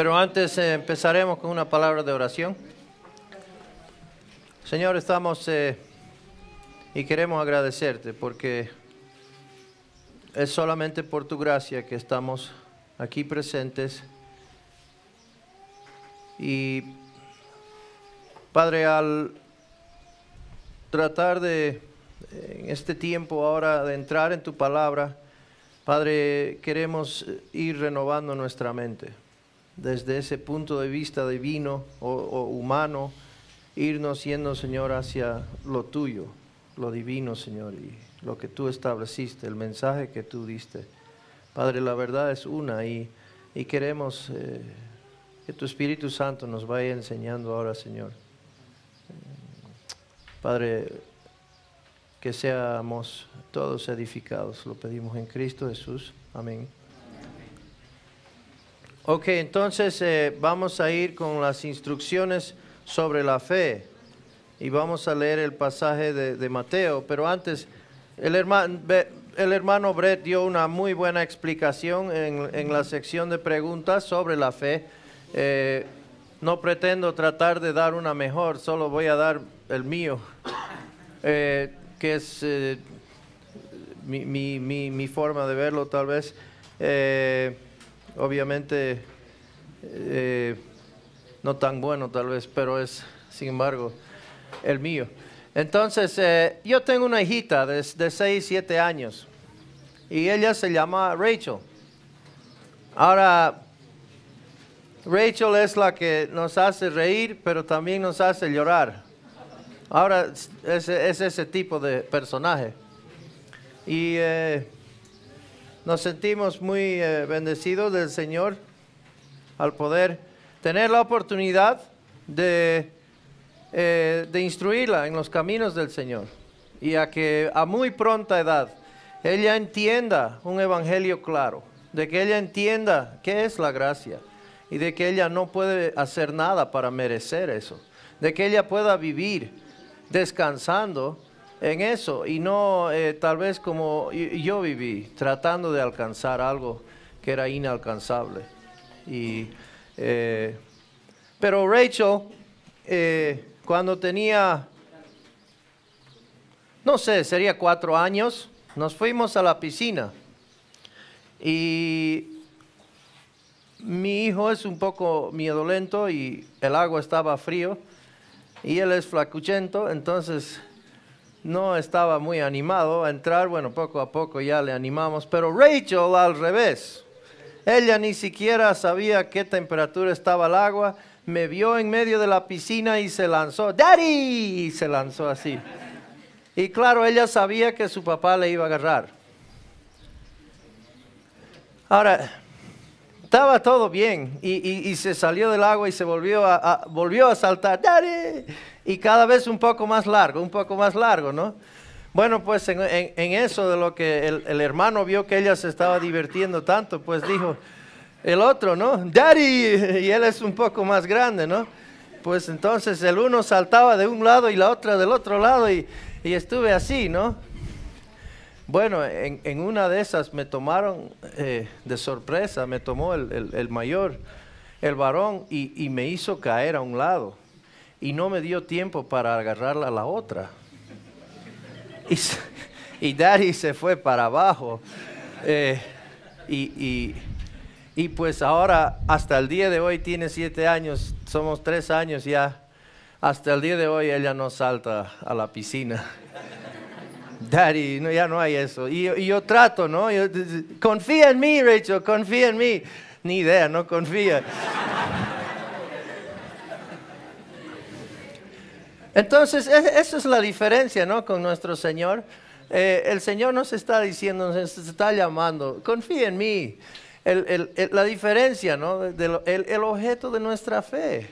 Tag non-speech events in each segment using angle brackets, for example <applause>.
Pero antes eh, empezaremos con una palabra de oración. Señor, estamos eh, y queremos agradecerte porque es solamente por tu gracia que estamos aquí presentes. Y Padre, al tratar de, en este tiempo ahora, de entrar en tu palabra, Padre, queremos ir renovando nuestra mente desde ese punto de vista divino o, humano, irnos yendo, Señor, hacia lo tuyo, lo divino, Señor, y lo que tú estableciste, el mensaje que tú diste. Padre, la verdad es una y, queremos eh, que tu Espíritu Santo nos vaya enseñando ahora, Señor. Padre, que seamos todos edificados. Lo pedimos en Cristo Jesús. Amén. Ok, entonces eh, vamos a ir con las instrucciones sobre la fe y vamos a leer el pasaje de, Mateo, pero antes, el hermano, el Brett dio una muy buena explicación en, la sección de preguntas sobre la fe. Eh, no pretendo tratar de dar una mejor, solo voy a dar el mío, eh, que es mi, mi, forma de verlo tal vez obviamente eh, no tan bueno tal vez, pero es, sin embargo, el mío. Entonces, eh, yo tengo una hijita de, 6, 7 años y ella se llama Rachel. Ahora, Rachel es la que nos hace reír, pero también nos hace llorar. Ahora es, ese tipo de personaje. Y eh, nos sentimos muy eh, bendecidos del Señor al poder tener la oportunidad de, eh, de instruirla en los caminos del Señor y a que a muy pronta edad ella entienda un evangelio claro, de que ella entienda qué es la gracia y de que ella no puede hacer nada para merecer eso, de que ella pueda vivir descansando en eso y no eh, tal vez como yo viví, tratando de alcanzar algo que era inalcanzable. Y, eh, pero Rachel, eh, cuando tenía, no sé, sería cuatro años, nos fuimos a la piscina y mi hijo es un poco miedolento y el agua estaba frío y él es flacuchento, entonces no estaba muy animado a entrar, bueno, poco a poco ya le animamos, pero Rachel al revés. Ella ni siquiera sabía qué temperatura estaba el agua, me vio en medio de la piscina y se lanzó, ¡Daddy! Y se lanzó así. Y claro, ella sabía que su papá le iba a agarrar. Ahora, estaba todo bien y, y, se salió del agua y se volvió a, volvió a saltar. Y cada vez un poco más largo, un poco más largo, ¿no? Bueno, pues en, eso de lo que el, hermano vio que ella se estaba divirtiendo tanto, pues dijo el otro, ¿no? Daddy, y él es un poco más grande, ¿no? Pues entonces el uno saltaba de un lado y la otra del otro lado y, y estuve así, ¿no? Bueno, en, una de esas me tomaron eh, de sorpresa, me tomó el, mayor, el varón, y, me hizo caer a un lado. Y no me dio tiempo para agarrarla a la otra. Y, <laughs> y Daddy se fue para abajo. Eh, y, pues ahora, hasta el día de hoy, tiene siete años, somos tres años ya. Hasta el día de hoy ella no salta a la piscina. Daddy, no, ya no hay eso. Y, yo trato, ¿no? confía en mí, Rachel, confía en mí. Ni idea, no confía. Entonces, esa es la diferencia, ¿no? Con nuestro Señor. Eh, el Señor nos está diciendo, nos está llamando, confía en mí. El, el, la diferencia, ¿no? el, objeto de nuestra fe.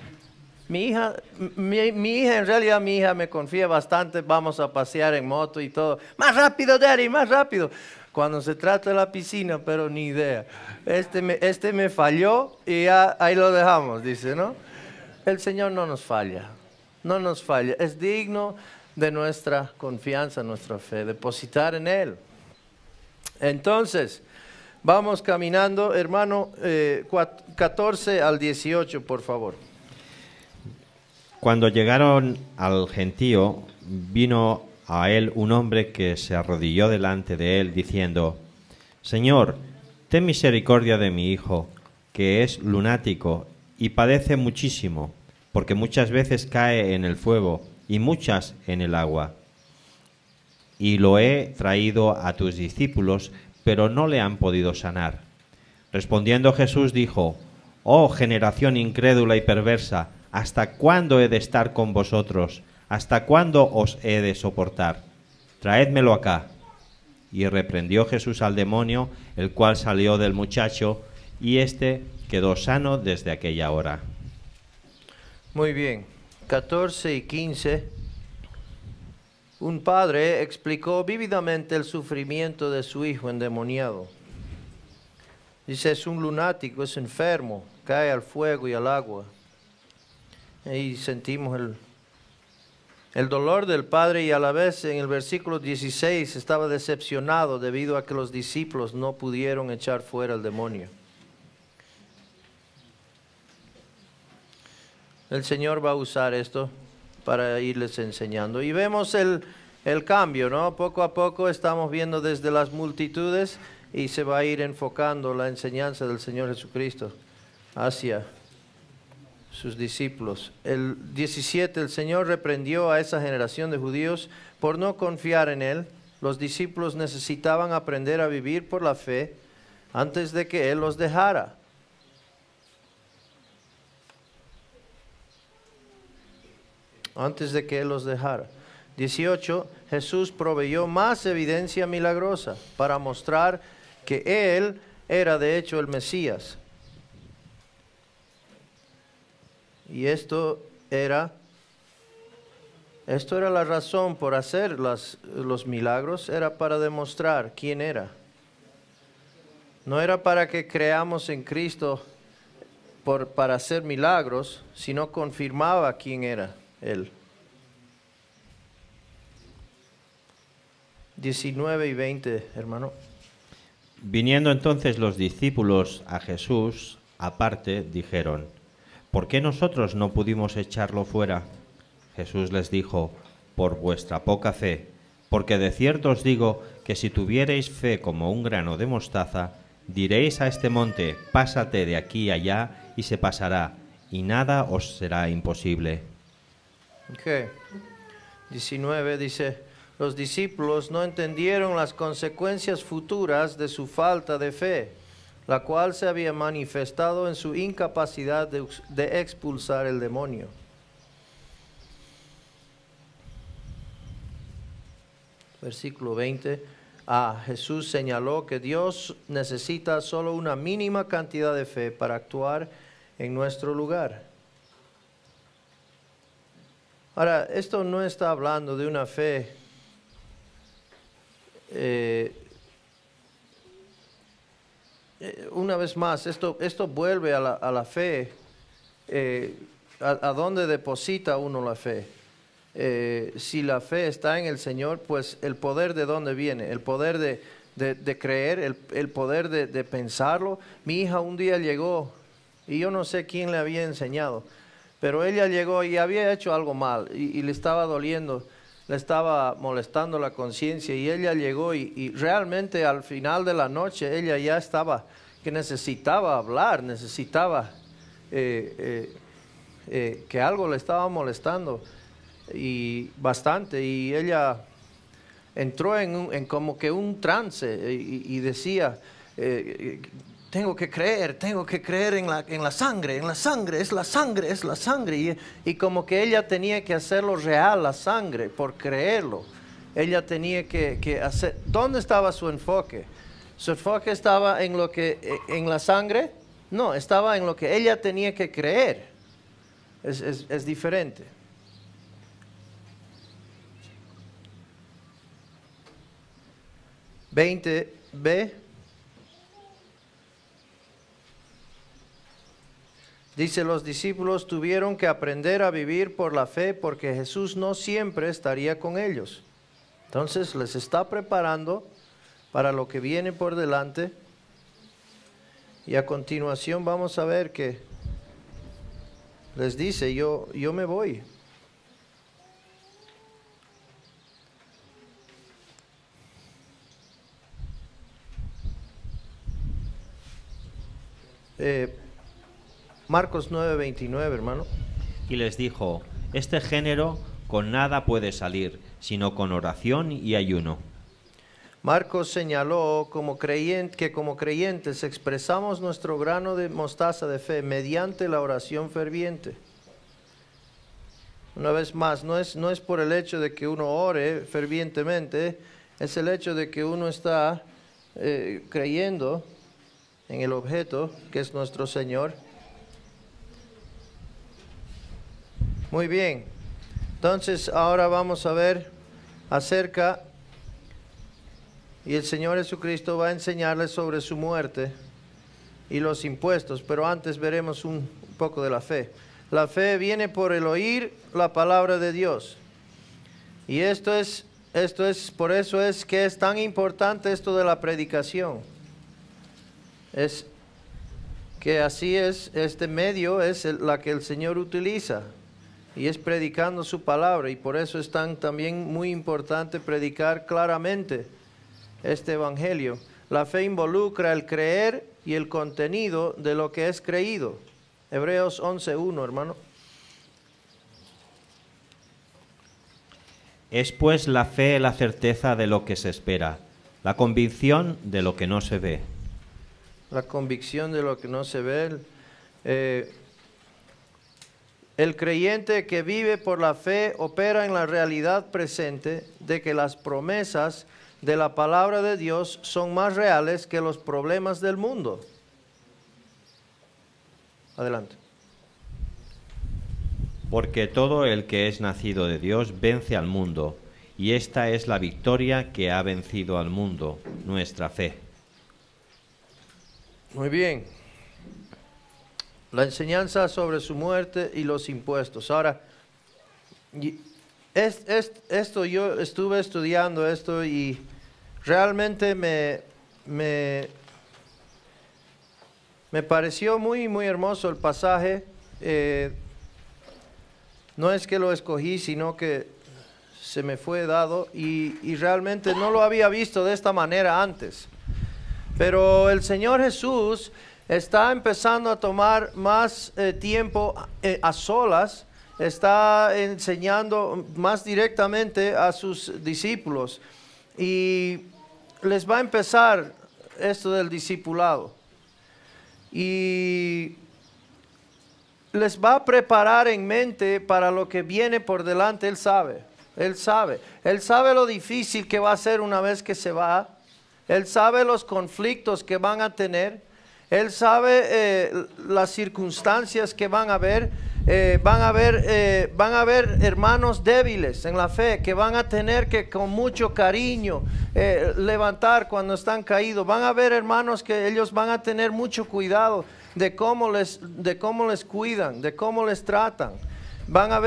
Mi hija, mi, hija, en realidad mi hija me confía bastante, vamos a pasear en moto y todo. Más rápido, Daddy, más rápido. Cuando se trata de la piscina, pero ni idea. Este me, este me falló y ahí lo dejamos, dice, ¿no? El Señor no nos falla, no nos falla. Es digno de nuestra confianza, nuestra fe, depositar en Él. Entonces, vamos caminando, hermano, eh, 14 al 18, por favor. Cuando llegaron al gentío, vino a él un hombre que se arrodilló delante de él, diciendo, Señor, ten misericordia de mi hijo, que es lunático y padece muchísimo, porque muchas veces cae en el fuego y muchas en el agua. Y lo he traído a tus discípulos, pero no le han podido sanar. Respondiendo Jesús dijo, Oh generación incrédula y perversa, ¿Hasta cuándo he de estar con vosotros? ¿Hasta cuándo os he de soportar? Traédmelo acá. Y reprendió Jesús al demonio, el cual salió del muchacho, y éste quedó sano desde aquella hora. Muy bien, 14 y 15. Un padre explicó vívidamente el sufrimiento de su hijo endemoniado. Dice, es un lunático, es enfermo, cae al fuego y al agua y sentimos el, dolor del Padre y a la vez en el versículo 16 estaba decepcionado debido a que los discípulos no pudieron echar fuera al demonio. El Señor va a usar esto para irles enseñando. Y vemos el, el cambio, ¿no? Poco a poco estamos viendo desde las multitudes y se va a ir enfocando la enseñanza del Señor Jesucristo hacia sus discípulos. El 17, el Señor reprendió a esa generación de judíos por no confiar en Él. Los discípulos necesitaban aprender a vivir por la fe antes de que Él los dejara. Antes de que Él los dejara. 18, Jesús proveyó más evidencia milagrosa para mostrar que Él era de hecho el Mesías. Y esto era, esto era la razón por hacer los milagros, era para demostrar quién era. No era para que creamos en Cristo por, para hacer milagros, sino confirmaba quién era Él. 19 y 20, hermano. Viniendo entonces los discípulos a Jesús, aparte, dijeron, ¿por qué nosotros no pudimos echarlo fuera? Jesús les dijo, por vuestra poca fe, porque de cierto os digo que si tuviereis fe como un grano de mostaza, diréis a este monte, pásate de aquí allá, y se pasará, y nada os será imposible. 19 dice, los discípulos no entendieron las consecuencias futuras de su falta de fe la cual se había manifestado en su incapacidad de, expulsar el demonio. Versículo 20. A ah, Jesús señaló que Dios necesita solo una mínima cantidad de fe para actuar en nuestro lugar. Ahora, esto no está hablando de una fe eh, eh, una vez más, esto, esto vuelve a la, fe, eh, a, dónde deposita uno la fe. Eh, si la fe está en el Señor, pues el poder de dónde viene, el poder de, creer, el, poder de, pensarlo. Mi hija un día llegó y yo no sé quién le había enseñado, pero ella llegó y había hecho algo mal y le estaba doliendo le estaba molestando la conciencia y ella llegó y, realmente al final de la noche ella ya estaba, que necesitaba hablar, necesitaba eh, eh, eh, que algo le estaba molestando y bastante y ella entró en, como que un trance y, y decía, tengo que creer, tengo que creer en la, en la, sangre, en la sangre, es la sangre, es la sangre. Y, y, como que ella tenía que hacerlo real, la sangre, por creerlo. Ella tenía que, que, hacer... ¿Dónde estaba su enfoque? ¿Su enfoque estaba en, lo que, e, en la sangre? No, estaba en lo que ella tenía que creer. Es, es, es diferente. ¿20b? Dice, los discípulos tuvieron que aprender a vivir por la fe porque Jesús no siempre estaría con ellos. Entonces les está preparando para lo que viene por delante. Y a continuación vamos a ver que les dice, yo, yo me voy. Eh, Marcos 9:29, hermano. Y les dijo, este género con nada puede salir, sino con oración y ayuno. Marcos señaló como creyente, que como creyentes expresamos nuestro grano de mostaza de fe mediante la oración ferviente. Una vez más, no es, no es por el hecho de que uno ore fervientemente, es el hecho de que uno está eh, creyendo en el objeto que es nuestro Señor Muy bien. Entonces ahora vamos a ver acerca, y el Señor Jesucristo va a enseñarles sobre su muerte y los impuestos, pero antes veremos un poco de la fe. La fe viene por el oír la palabra de Dios. Y esto es, esto es, por eso es que es tan importante esto de la predicación. Es que así es, este medio es la que el Señor utiliza y es predicando su palabra y por eso es también muy importante predicar claramente este evangelio. La fe involucra el creer y el contenido de lo que es creído. Hebreos 11.1, hermano. Es pues la fe la certeza de lo que se espera, la convicción de lo que no se ve. La convicción de lo que no se ve. Eh, el creyente que vive por la fe opera en la realidad presente de que las promesas de la palabra de Dios son más reales que los problemas del mundo. Adelante. Porque todo el que es nacido de Dios vence al mundo, y esta es la victoria que ha vencido al mundo, nuestra fe. Muy bien, la enseñanza sobre su muerte y los impuestos. Ahora, esto yo estuve estudiando esto y realmente me, me, pareció muy, muy hermoso el pasaje. Eh, no es que lo escogí, sino que se me fue dado y, y, realmente no lo había visto de esta manera antes. Pero el Señor Jesús está empezando a tomar más eh, tiempo eh, a solas, está enseñando más directamente a sus discípulos y les va a empezar esto del discipulado. Y les va a preparar en mente para lo que viene por delante, Él sabe, Él sabe, Él sabe lo difícil que va a ser una vez que se va, Él sabe los conflictos que van a tener, él sabe eh, las circunstancias que van a haber. Eh, van, a haber eh, van a hermanos débiles en la fe que van a tener que con mucho cariño levantar cuando están caídos. Van a haber hermanos que ellos van a tener mucho cuidado de cómo les, de cómo les cuidan, de cómo les tratan. Van a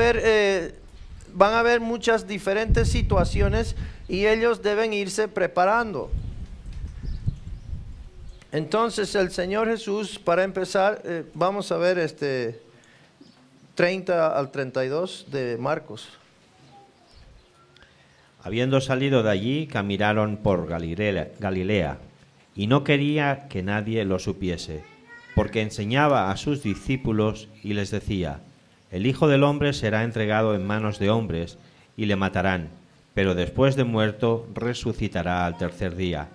van a haber muchas diferentes situaciones y ellos deben irse preparando. Entonces el Señor Jesús, para empezar, eh, vamos a ver este 30 al 32 de Marcos. Habiendo salido de allí, caminaron por Galilea, Galilea y no quería que nadie lo supiese, porque enseñaba a sus discípulos y les decía, el Hijo del Hombre será entregado en manos de hombres y le matarán, pero después de muerto resucitará al tercer día.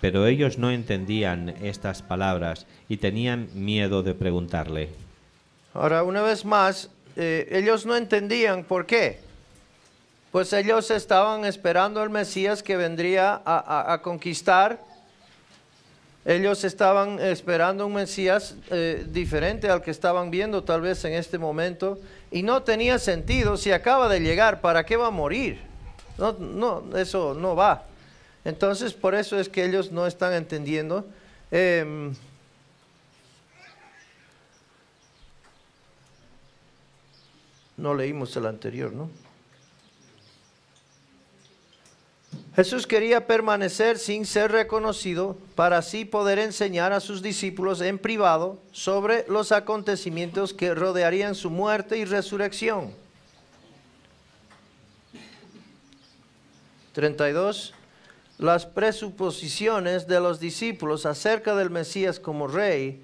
Pero ellos no entendían estas palabras y tenían miedo de preguntarle. Ahora, una vez más, eh, ellos no entendían por qué. Pues ellos estaban esperando al Mesías que vendría a, conquistar. Ellos estaban esperando un Mesías eh, diferente al que estaban viendo tal vez en este momento. Y no tenía sentido, si acaba de llegar, ¿para qué va a morir? no, eso no va. Entonces, por eso es que ellos no están entendiendo. Em, no leímos el anterior, ¿no? Jesús quería permanecer sin ser reconocido para así poder enseñar a sus discípulos en privado sobre los acontecimientos que rodearían su muerte y resurrección. 32 las presuposiciones de los discípulos acerca del Mesías como rey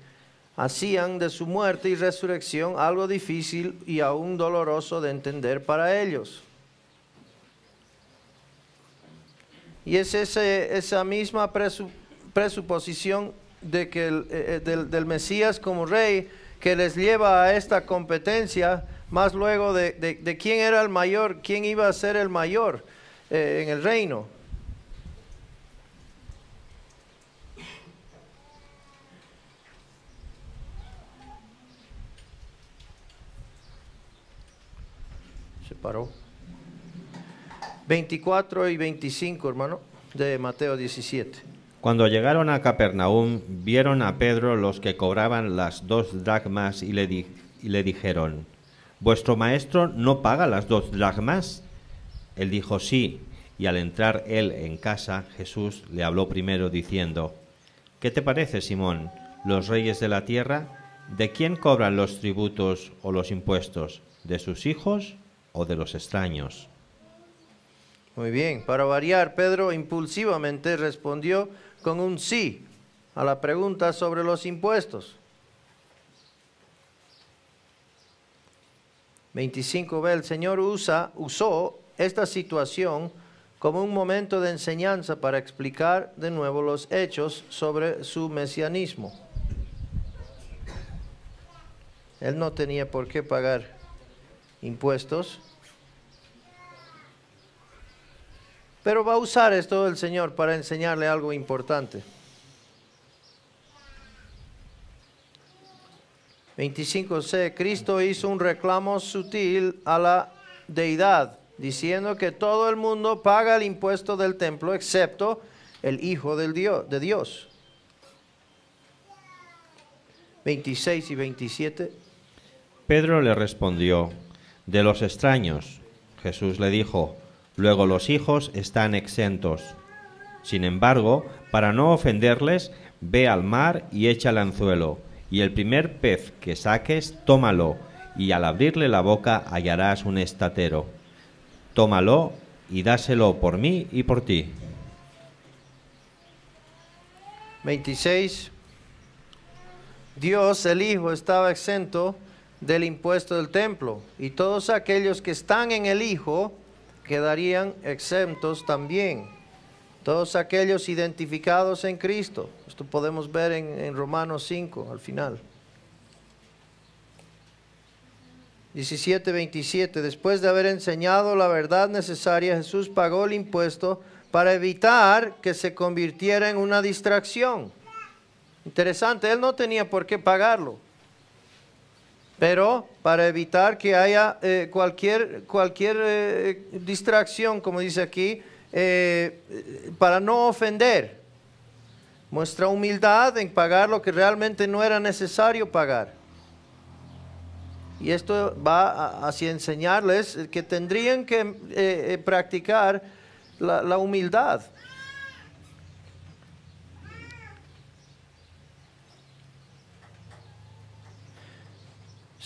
hacían de su muerte y resurrección algo difícil y aún doloroso de entender para ellos. Y es ese, esa misma presuposición de eh, eh, del, Mesías como rey que les lleva a esta competencia, más luego de, quién era el mayor, quién iba a ser el mayor eh, en el reino. 24 y 25, hermano, de Mateo 17. Cuando llegaron a Capernaum, vieron a Pedro los que cobraban las dos dracmas y le, y le dijeron, ¿vuestro maestro no paga las dos dracmas? Él dijo, sí, y al entrar él en casa, Jesús le habló primero diciendo, ¿Qué te parece, Simón? ¿Los reyes de la tierra? ¿De quién cobran los tributos o los impuestos? ¿De sus hijos de los extraños. Muy bien, para variar, Pedro impulsivamente respondió con un sí a la pregunta sobre los impuestos. 25b, el Señor usa, usó esta situación como un momento de enseñanza para explicar de nuevo los hechos sobre su mesianismo. Él no tenía por qué pagar impuestos Pero va a usar esto el Señor para enseñarle algo importante. 25c, Cristo hizo un reclamo sutil a la deidad, diciendo que todo el mundo paga el impuesto del templo, excepto el Hijo del Dios, de Dios. 26 y 27. Pedro le respondió, de los extraños. Jesús le dijo, Luego los hijos están exentos. Sin embargo, para no ofenderles, ve al mar y echa el anzuelo, y el primer pez que saques, tómalo, y al abrirle la boca hallarás un estatero. Tómalo y dáselo por mí y por ti. 26. Dios el Hijo estaba exento del impuesto del templo, y todos aquellos que están en el Hijo quedarían exentos también todos aquellos identificados en Cristo. Esto podemos ver en, en Romanos 5 al final. 17, 27. Después de haber enseñado la verdad necesaria, Jesús pagó el impuesto para evitar que se convirtiera en una distracción. Interesante, él no tenía por qué pagarlo. Pero para evitar que haya eh, cualquier, eh, distracción, como dice aquí, eh, para no ofender, muestra humildad en pagar lo que realmente no era necesario pagar. Y esto va así enseñarles que tendrían que practicar la humildad.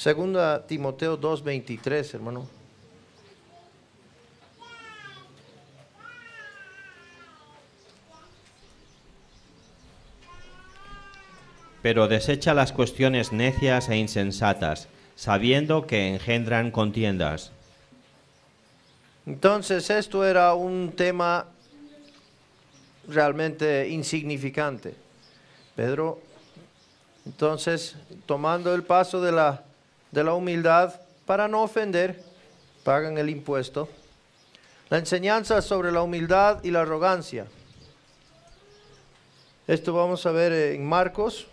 Segunda Timoteo 2:23, hermano. Pero desecha las cuestiones necias e insensatas, sabiendo que engendran contiendas. Entonces esto era un tema realmente insignificante. Pedro, entonces, tomando el paso de la de la humildad para no ofender, pagan el impuesto. La enseñanza sobre la humildad y la arrogancia. Esto vamos a ver eh, en Marcos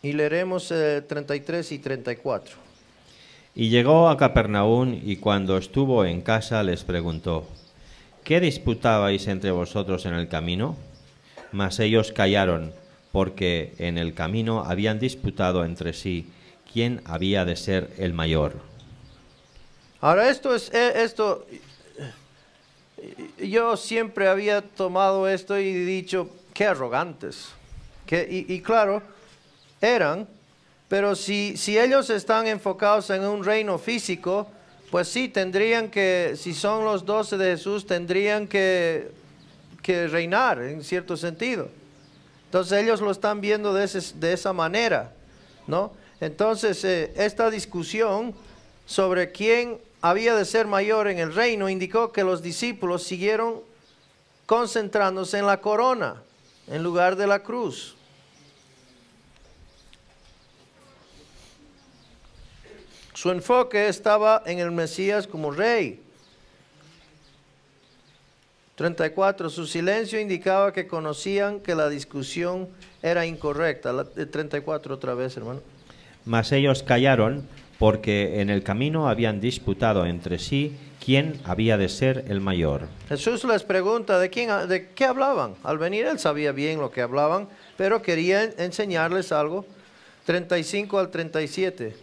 y leeremos eh, y 33 y 34. Y llegó a Capernaum y cuando estuvo en casa les preguntó, ¿qué disputabais entre vosotros en el camino? Mas ellos callaron, porque en el camino habían disputado entre sí quién había de ser el mayor. Ahora esto es eh, esto yo siempre había tomado esto y dicho qué arrogantes. y, claro, eran, pero si, si ellos están enfocados en un reino físico, pues sí, tendrían que, si son los doce de Jesús, tendrían que, reinar en cierto sentido. Entonces ellos lo están viendo de, ese, de esa manera, ¿no? Entonces, eh, esta discusión sobre quién había de ser mayor en el reino indicó que los discípulos siguieron concentrándose en la corona en lugar de la cruz. Su enfoque estaba en el Mesías como rey. 34. Su silencio indicaba que conocían que la discusión era incorrecta. La, 34 otra vez, hermano mas ellos callaron porque en el camino habían disputado entre sí quién había de ser el mayor. Jesús les pregunta de quién de qué hablaban. Al venir él sabía bien lo que hablaban, pero quería enseñarles algo. 35 al 37.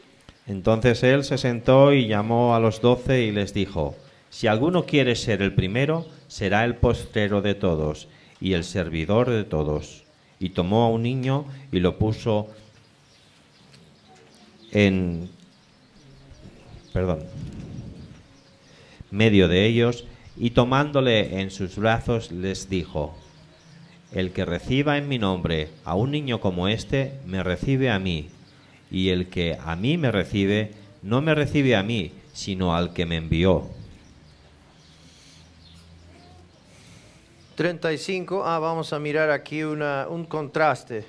Entonces él se sentó y llamó a los doce y les dijo, Si alguno quiere ser el primero, será el postrero de todos y el servidor de todos. Y tomó a un niño y lo puso en perdón, medio de ellos, y tomándole en sus brazos les dijo, El que reciba en mi nombre a un niño como este, me recibe a mí, y el que a mí me recibe, no me recibe a mí, sino al que me envió. 35, ah, vamos a mirar aquí un contraste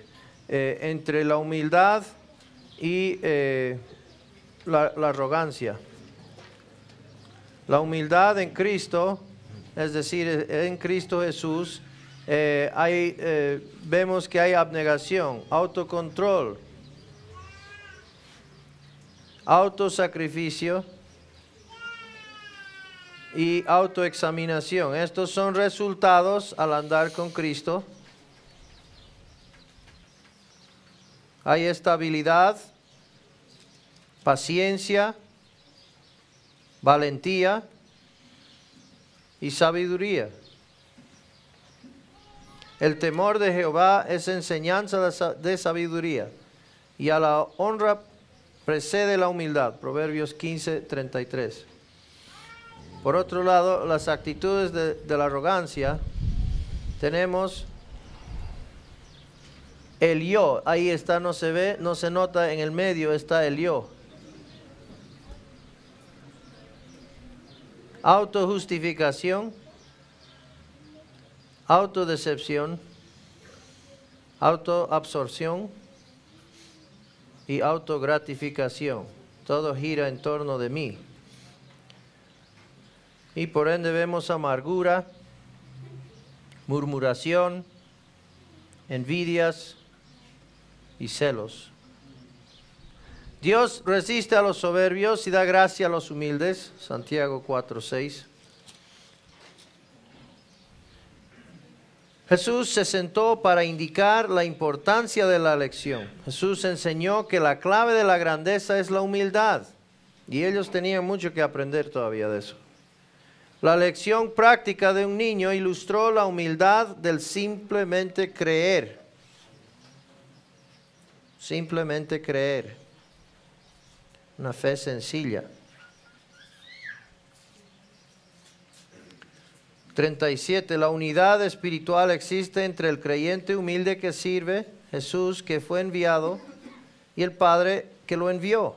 eh, entre la humildad y eh, la, arrogancia. La humildad en Cristo, es decir, en Cristo Jesús, eh, hay, eh, vemos que hay abnegación, autocontrol, autosacrificio y autoexaminación. Estos son resultados al andar con Cristo. hay estabilidad, paciencia, valentía y sabiduría. El temor de Jehová es enseñanza de sabiduría y a la honra precede la humildad. Proverbios 15, 33. Por otro lado, las actitudes de, de la arrogancia tenemos el yo, ahí está, no se ve, no se nota, en el medio está el yo. Autojustificación, autodecepción, autoabsorción y autogratificación. Todo gira en torno de mí. Y por ende vemos amargura, murmuración, envidias, y celos. Dios resiste a los soberbios y da gracia a los humildes. Santiago 4:6. Jesús se sentó para indicar la importancia de la lección. Jesús enseñó que la clave de la grandeza es la humildad. Y ellos tenían mucho que aprender todavía de eso. La lección práctica de un niño ilustró la humildad del simplemente creer Simplemente creer. Una fe sencilla. 37. La unidad espiritual existe entre el creyente humilde que sirve, Jesús que fue enviado, y el Padre que lo envió.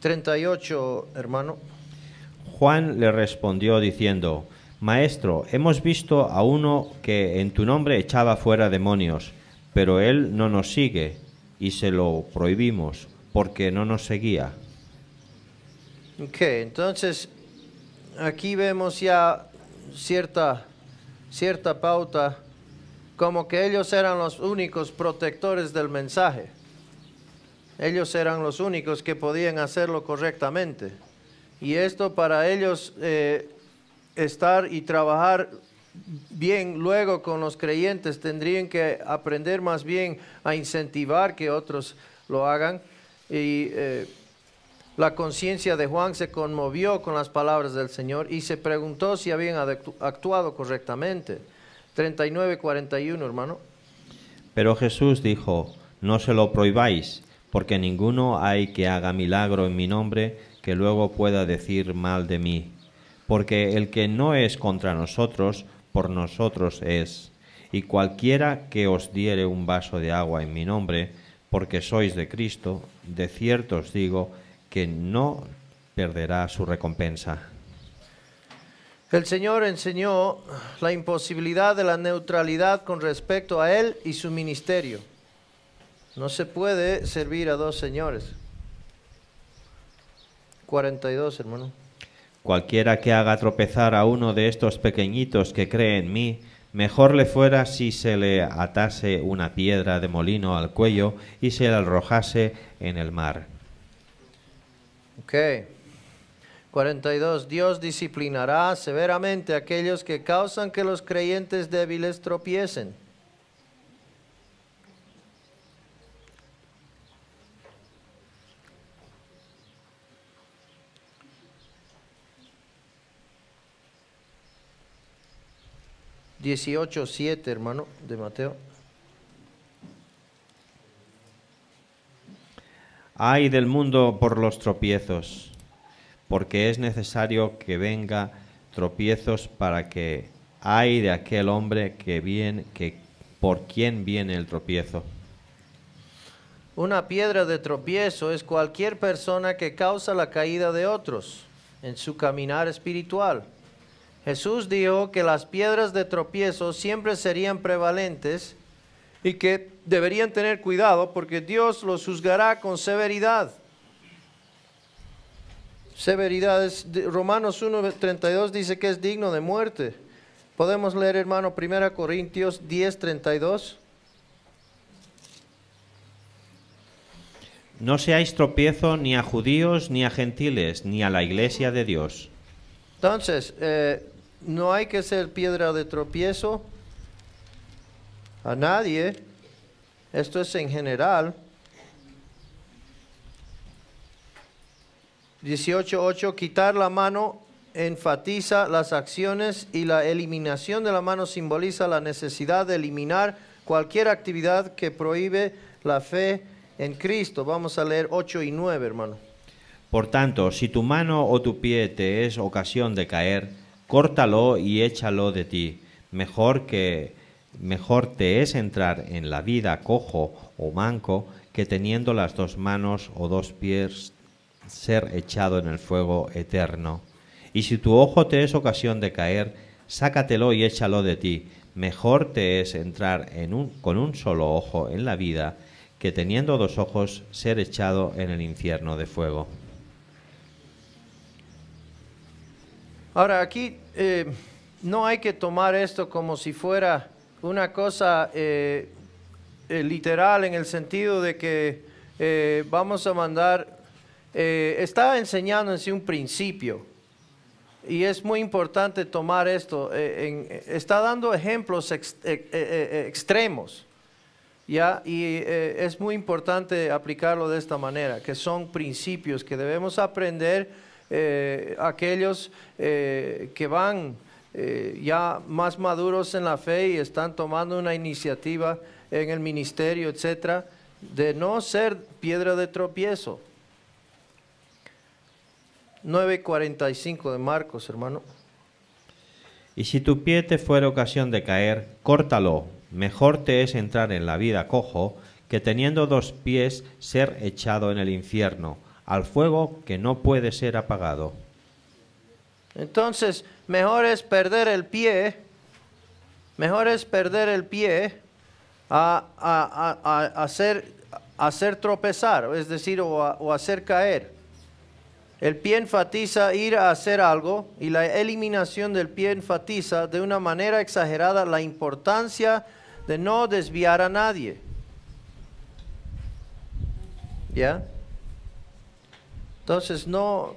Treinta y ocho, hermano. Juan le respondió diciendo, Maestro, hemos visto a uno que en tu nombre echaba fuera demonios, pero él no nos sigue y se lo prohibimos porque no nos seguía. Ok, entonces aquí vemos ya cierta, cierta pauta, como que ellos eran los únicos protectores del mensaje. Ellos eran los únicos que podían hacerlo correctamente. Y esto para ellos eh, estar y trabajar bien luego con los creyentes, tendrían que aprender más bien a incentivar que otros lo hagan. Y eh, la conciencia de Juan se conmovió con las palabras del Señor y se preguntó si habían actuado correctamente. 39, 41, hermano. Pero Jesús dijo, no se lo prohibáis, porque ninguno hay que haga milagro en mi nombre que luego pueda decir mal de mí, porque el que no es contra nosotros, por nosotros es. Y cualquiera que os diere un vaso de agua en mi nombre, porque sois de Cristo, de cierto os digo que no perderá su recompensa. El Señor enseñó la imposibilidad de la neutralidad con respecto a Él y su ministerio. No se puede servir a dos señores. 42, hermano. Cualquiera que haga tropezar a uno de estos pequeñitos que cree en mí, mejor le fuera si se le atase una piedra de molino al cuello y se le arrojase en el mar. Ok. 42. Dios disciplinará severamente a aquellos que causan que los creyentes débiles tropiecen 18, 7, hermano, de Mateo. Ay del mundo por los tropiezos, porque es necesario que venga tropiezos para que ay de aquel hombre que viene, que por quien viene el tropiezo. Una piedra de tropiezo es cualquier persona que causa la caída de otros en su caminar espiritual Jesús dijo que las piedras de tropiezo siempre serían prevalentes y que deberían tener cuidado porque Dios los juzgará con severidad. Severidad es, Romanos 1.32 dice que es digno de muerte. Podemos leer, hermano, 1 Corintios 10.32. No seáis tropiezo ni a judíos, ni a gentiles, ni a la iglesia de Dios. Entonces, eh, no hay que ser piedra de tropiezo a nadie. Esto es en general. 18.8. Quitar la mano enfatiza las acciones y la eliminación de la mano simboliza la necesidad de eliminar cualquier actividad que prohíbe la fe en Cristo. Vamos a leer 8 y 9, hermano. Por tanto, si tu mano o tu pie te es ocasión de caer, córtalo y échalo de ti. Mejor que mejor te es entrar en la vida cojo o manco que teniendo las dos manos o dos pies ser echado en el fuego eterno. Y si tu ojo te es ocasión de caer, sácatelo y échalo de ti. Mejor te es entrar con un solo ojo en la vida que teniendo dos ojos ser echado en el infierno de fuego. Ahora, aquí eh, no hay que tomar esto como si fuera una cosa eh, eh, literal en el sentido de que vamos a mandar, está enseñando en un principio. Y es muy importante tomar esto. está dando ejemplos extremos. Y es muy importante aplicarlo de esta manera, que son principios que debemos aprender eh, aquellos eh, que van eh, ya más maduros en la fe y están tomando una iniciativa en el ministerio, etcétera, de no ser piedra de tropiezo. 9.45 de Marcos, hermano. Y si tu pie te fuera ocasión de caer, córtalo. Mejor te es entrar en la vida cojo que teniendo dos pies ser echado en el infierno al fuego que no puede ser apagado. Entonces, mejor es perder el pie, mejor es perder el pie a, hacer, tropezar, es decir, o, o hacer caer. El pie enfatiza ir a hacer algo y la eliminación del pie enfatiza de una manera exagerada la importancia de no desviar a nadie. ¿Ya? Entonces, no,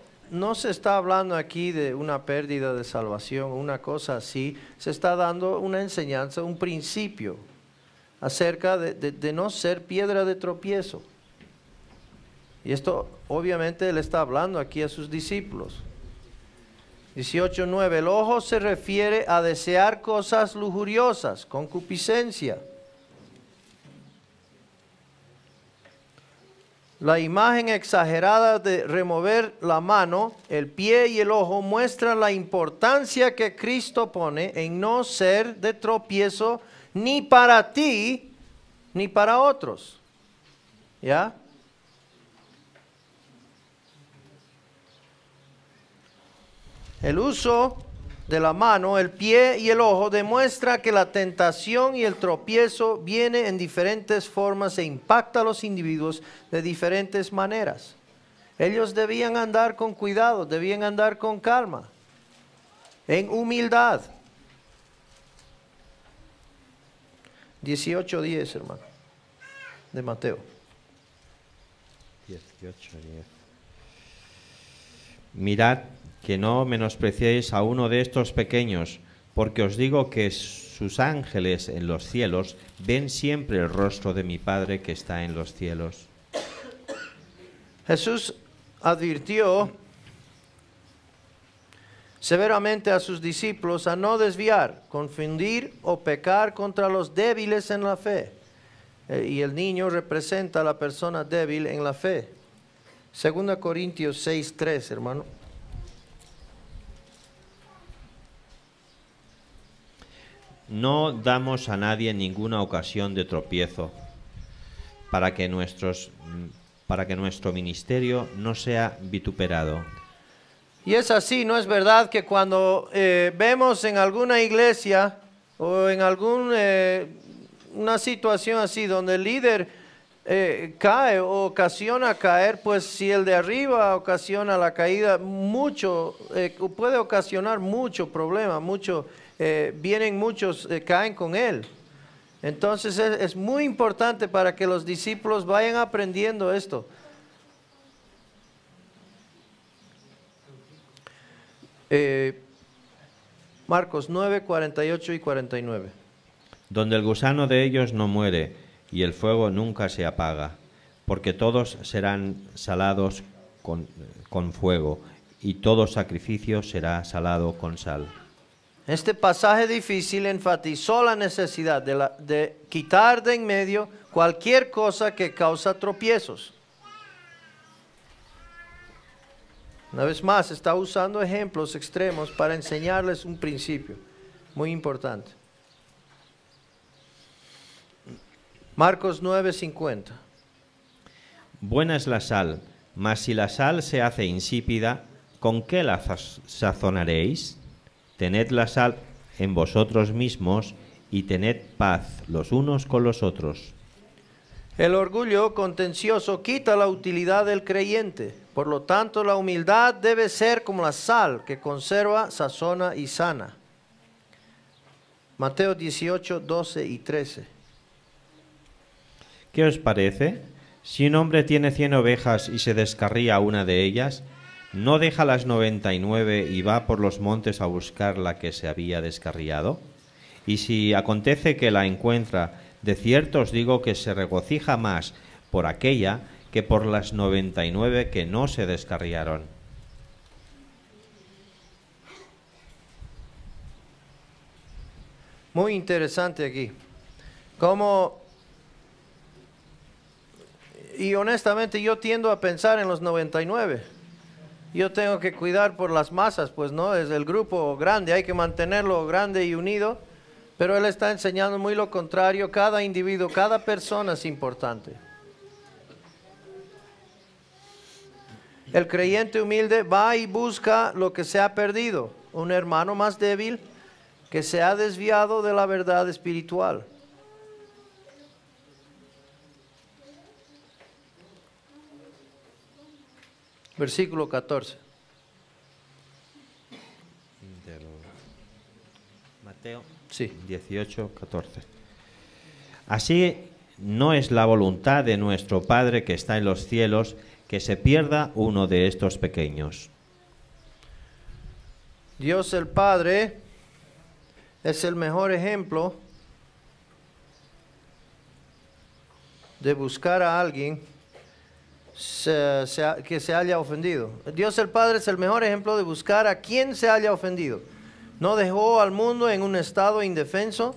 se está hablando aquí de una pérdida de salvación, o una cosa así. Se está dando una enseñanza, un principio acerca de, no ser piedra de tropiezo. Y esto obviamente él está hablando aquí a sus discípulos. 18.9. El ojo se refiere a desear cosas lujuriosas, concupiscencia. La imagen exagerada de remover la mano, el pie y el ojo muestra la importancia que Cristo pone en no ser de tropiezo ni para ti ni para otros. ¿Ya? El uso de la mano, el pie y el ojo demuestra que la tentación y el tropiezo viene en diferentes formas e impacta a los individuos de diferentes maneras. Ellos debían andar con cuidado, debían andar con calma, en humildad. 18.10, hermano, de Mateo. 18.10. Mirad que no menospreciéis a uno de estos pequeños, porque os digo que sus ángeles en los cielos ven siempre el rostro de mi Padre que está en los cielos. Jesús advirtió severamente a sus discípulos a no desviar, confundir o pecar contra los débiles en la fe. Eh, y el niño representa a la persona débil en la fe. Segunda Corintios 6.3, hermano. No damos a nadie ninguna ocasión de tropiezo para que, para que nuestro ministerio no sea vituperado. Y es así, ¿no es verdad que cuando eh, vemos en alguna iglesia o en alguna eh, situación así donde el líder eh, cae o ocasiona caer, pues si el de arriba ocasiona la caída, mucho, eh, puede ocasionar mucho problema, mucho, eh, vienen muchos, caen con él. Entonces es, es, muy importante para que los discípulos vayan aprendiendo esto. Marcos 9, 48 y 49. Donde el gusano de ellos no muere y el fuego nunca se apaga, porque todos serán salados con, fuego, y todo sacrificio será salado con sal. Este pasaje difícil enfatizó la necesidad de, la, de, quitar de en medio cualquier cosa que causa tropiezos. Una vez más, está usando ejemplos extremos para enseñarles un principio muy importante. Marcos 9:50. Buena es la sal, mas si la sal se hace insípida, ¿con qué la sazonaréis? Tened la sal en vosotros mismos y tened paz los unos con los otros. El orgullo contencioso quita la utilidad del creyente. Por lo tanto, la humildad debe ser como la sal que conserva, sazona y sana. Mateo 18, 12 y 13. ¿Qué os parece? Si un hombre tiene cien ovejas y se descarría una de ellas, ¿no deja las noventa y nueve y va por los montes a buscar la que se había descarriado? Y si acontece que la encuentra, de cierto os digo que se regocija más por aquella que por las noventa y nueve que no se descarriaron. Muy interesante aquí. Cómo y honestamente yo tiendo a pensar en los 99. Yo tengo que cuidar por las masas, pues no, es el grupo grande, hay que mantenerlo grande y unido, pero él está enseñando muy lo contrario, cada individuo, cada persona es importante. El creyente humilde va y busca lo que se ha perdido, un hermano más débil que se ha desviado de la verdad espiritual. versículo 14. Mateo sí. 18, 14. Así no es la voluntad de nuestro Padre que está en los cielos que se pierda uno de estos pequeños. Dios el Padre es el mejor ejemplo de buscar a alguien que se haya ofendido. Dios el Padre es el mejor ejemplo de buscar a quien se haya ofendido. No dejó al mundo en un estado indefenso,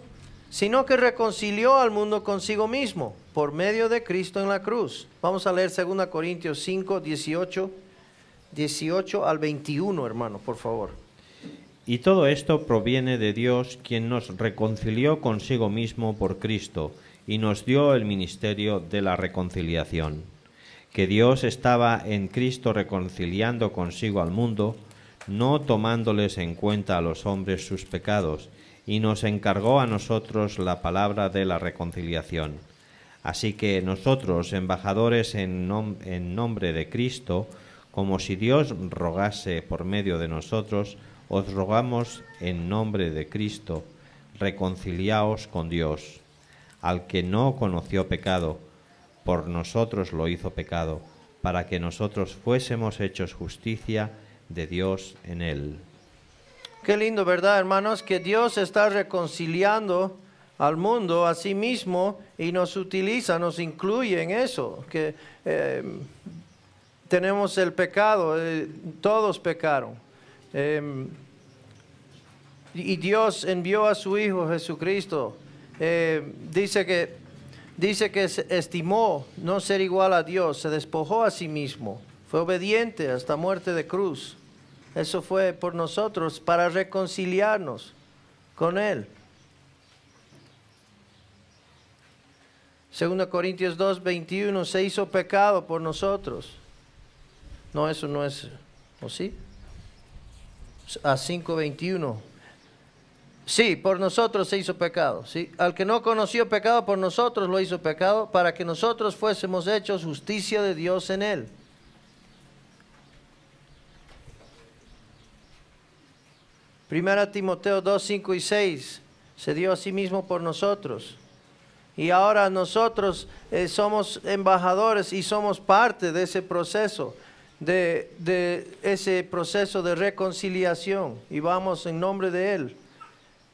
sino que reconcilió al mundo consigo mismo por medio de Cristo en la cruz. Vamos a leer 2 Corintios 5, 18 al 21, hermano, por favor. Y todo esto proviene de Dios, quien nos reconcilió consigo mismo por Cristo y nos dio el ministerio de la reconciliación que Dios estaba en Cristo reconciliando consigo al mundo, no tomándoles en cuenta a los hombres sus pecados, y nos encargó a nosotros la palabra de la reconciliación. Así que nosotros, embajadores en, en nombre de Cristo, como si Dios rogase por medio de nosotros, os rogamos en nombre de Cristo, reconciliaos con Dios, al que no conoció pecado, por nosotros lo hizo pecado, para que nosotros fuésemos hechos justicia de Dios en él. Qué lindo, ¿verdad, hermanos? Que Dios está reconciliando al mundo a sí mismo y nos utiliza, nos incluye en eso, que em, tenemos el pecado, eh, todos pecaron. Em, y Dios envió a su Hijo Jesucristo. Eh, dice que Dice que se estimó no ser igual a Dios, se despojó a sí mismo, fue obediente hasta muerte de cruz. Eso fue por nosotros para reconciliarnos con Él. 2 Corintios 2, 21, se hizo pecado por nosotros. No, eso no es, ¿o sí? A 5, 21. Sí, por nosotros se hizo pecado. ¿sí? Al que no conoció pecado, por nosotros lo hizo pecado, para que nosotros fuésemos hechos justicia de Dios en él. Primera Timoteo 2, 5 y 6 se dio a sí mismo por nosotros. Y ahora nosotros eh, somos embajadores y somos parte de ese proceso, de, de ese proceso de reconciliación. Y vamos en nombre de Él.